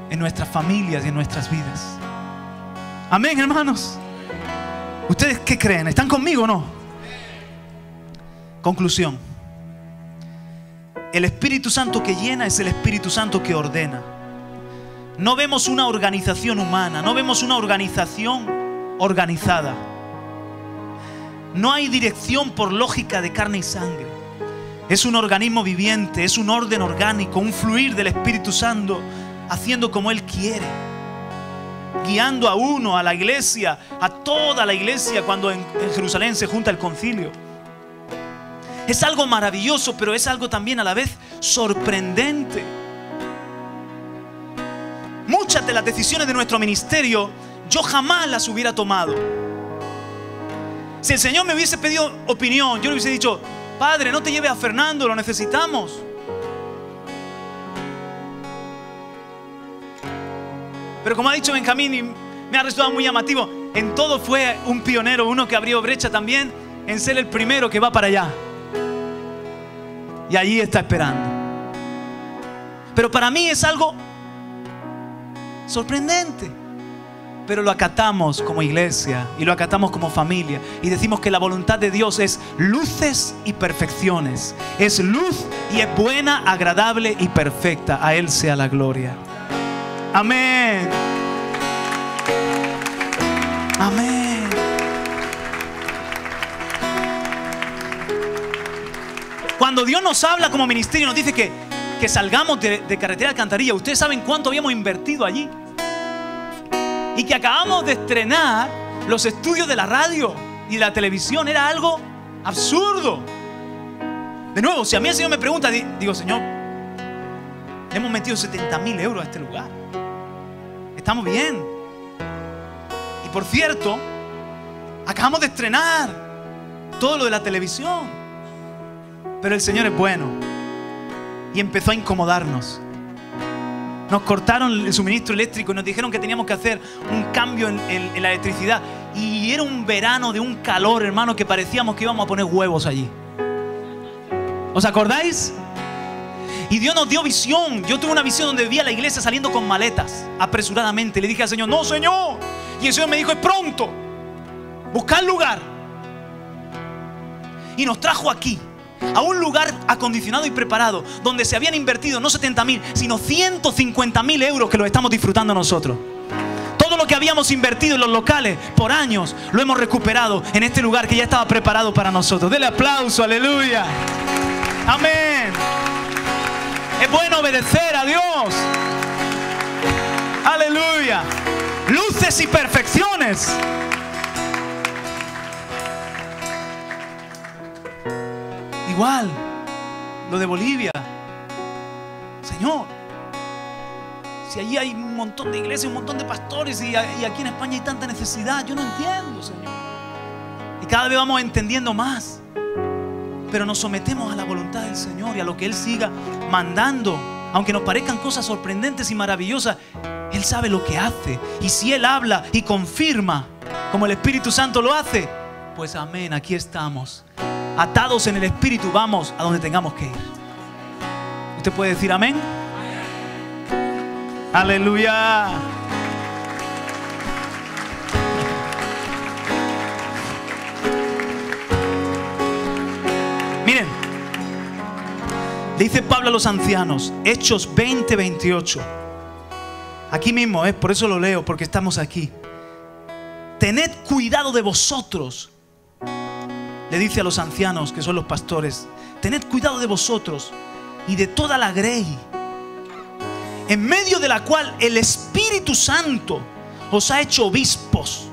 en nuestras familias y en nuestras vidas. Amén, hermanos. ¿Ustedes qué creen? ¿Están conmigo o no? Conclusión. El Espíritu Santo que llena es el Espíritu Santo que ordena. No vemos una organización humana, no vemos una organización organizada. No hay dirección por lógica de carne y sangre. Es un organismo viviente, es un orden orgánico, un fluir del Espíritu Santo haciendo como Él quiere. Guiando a uno, a la iglesia, a toda la iglesia cuando en, Jerusalén se junta el concilio. Es algo maravilloso, pero es algo también a la vez sorprendente. Muchas de las decisiones de nuestro ministerio yo jamás las hubiera tomado. Si el Señor me hubiese pedido opinión, yo le hubiese dicho, Padre, no te lleves a Fernando, lo necesitamos. Pero como ha dicho Benjamín, y me ha resultado muy llamativo, en todo fue un pionero, uno que abrió brecha también en ser el primero que va para allá y allí está esperando. Pero para mí es algo sorprendente. Pero lo acatamos como iglesia y lo acatamos como familia. Y decimos que la voluntad de Dios es luces y perfecciones. Es luz y es buena, agradable y perfecta. A Él sea la gloria. Amén. Amén. cuando Dios nos habla como ministerio, nos dice que, que salgamos de, de carretera alcantarilla, ustedes saben cuánto habíamos invertido allí. Y que acabamos de estrenar los estudios de la radio y la televisión. Era algo absurdo. De nuevo, si a mí el Señor me pregunta, digo, Señor, hemos metido 70 mil euros a este lugar. Estamos bien. Y por cierto, acabamos de estrenar todo lo de la televisión pero el Señor es bueno. Y empezó a incomodarnos. Nos cortaron el suministro eléctrico y nos dijeron que teníamos que hacer un cambio en, la electricidad. Y era un verano de un calor, hermano, que parecíamos que íbamos a poner huevos allí. ¿Os acordáis? Y Dios nos dio visión. Yo tuve una visión donde vi a la iglesia saliendo con maletas, apresuradamente. Le dije al Señor, no, Señor. Y el Señor me dijo, es pronto. Buscar lugar. Y nos trajo aquí a un lugar acondicionado y preparado donde se habían invertido no 70 mil, sino 150 mil euros que lo estamos disfrutando nosotros. Todo lo que habíamos invertido en los locales por años lo hemos recuperado en este lugar que ya estaba preparado para nosotros. Dele aplauso, aleluya. Amén. Es bueno obedecer a Dios. Aleluya. Luces y perfecciones. igual, lo de Bolivia. Señor, si allí hay un montón de iglesias, un montón de pastores y, aquí en España hay tanta necesidad, yo no entiendo, Señor. Y cada vez vamos entendiendo más. Pero nos sometemos a la voluntad del Señor y a lo que Él siga mandando. Aunque nos parezcan cosas sorprendentes y maravillosas, Él sabe lo que hace. Y si Él habla y confirma como el Espíritu Santo lo hace, pues amén, aquí estamos atados en el Espíritu, vamos a donde tengamos que ir. ¿Usted puede decir amén? Aleluya. Miren, dice Pablo a los ancianos, Hechos 20, 28. Aquí mismo, es ¿eh? por eso lo leo, porque estamos aquí. Tened cuidado de vosotros le dice a los ancianos, que son los pastores, tened cuidado de vosotros y de toda la grey, en medio de la cual el Espíritu Santo os ha hecho obispos,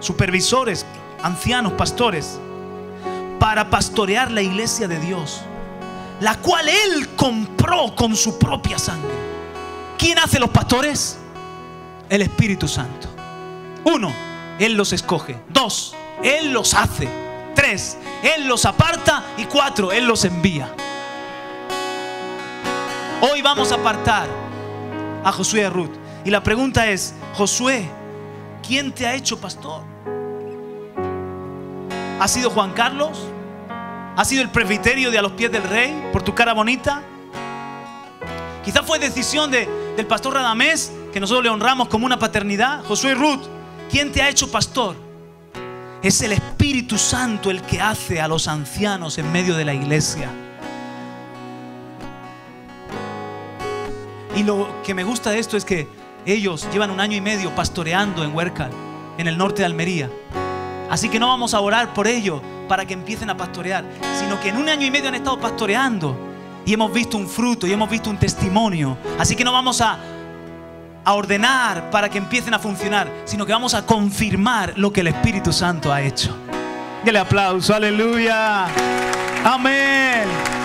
supervisores, ancianos, pastores, para pastorear la iglesia de Dios, la cual Él compró con su propia sangre. ¿Quién hace los pastores? El Espíritu Santo. Uno, Él los escoge. Dos, Él los hace. Tres, Él los aparta. Y cuatro, Él los envía. Hoy vamos a apartar a Josué y Ruth. Y la pregunta es, Josué, ¿quién te ha hecho pastor? ¿Ha sido Juan Carlos? ¿Ha sido el presbiterio de a los pies del rey por tu cara bonita? Quizá fue decisión del pastor Radamés, que nosotros le honramos como una paternidad. Josué y Ruth, ¿quién te ha hecho pastor? Es el Espíritu Santo el que hace a los ancianos en medio de la iglesia. Y lo que me gusta de esto es que ellos llevan un año y medio pastoreando en Huércal, en el norte de Almería. Así que no vamos a orar por ellos para que empiecen a pastorear, sino que en un año y medio han estado pastoreando y hemos visto un fruto y hemos visto un testimonio. Así que no vamos a a ordenar para que empiecen a funcionar, sino que vamos a confirmar lo que el Espíritu Santo ha hecho. Que le aplauso, aleluya. Amén.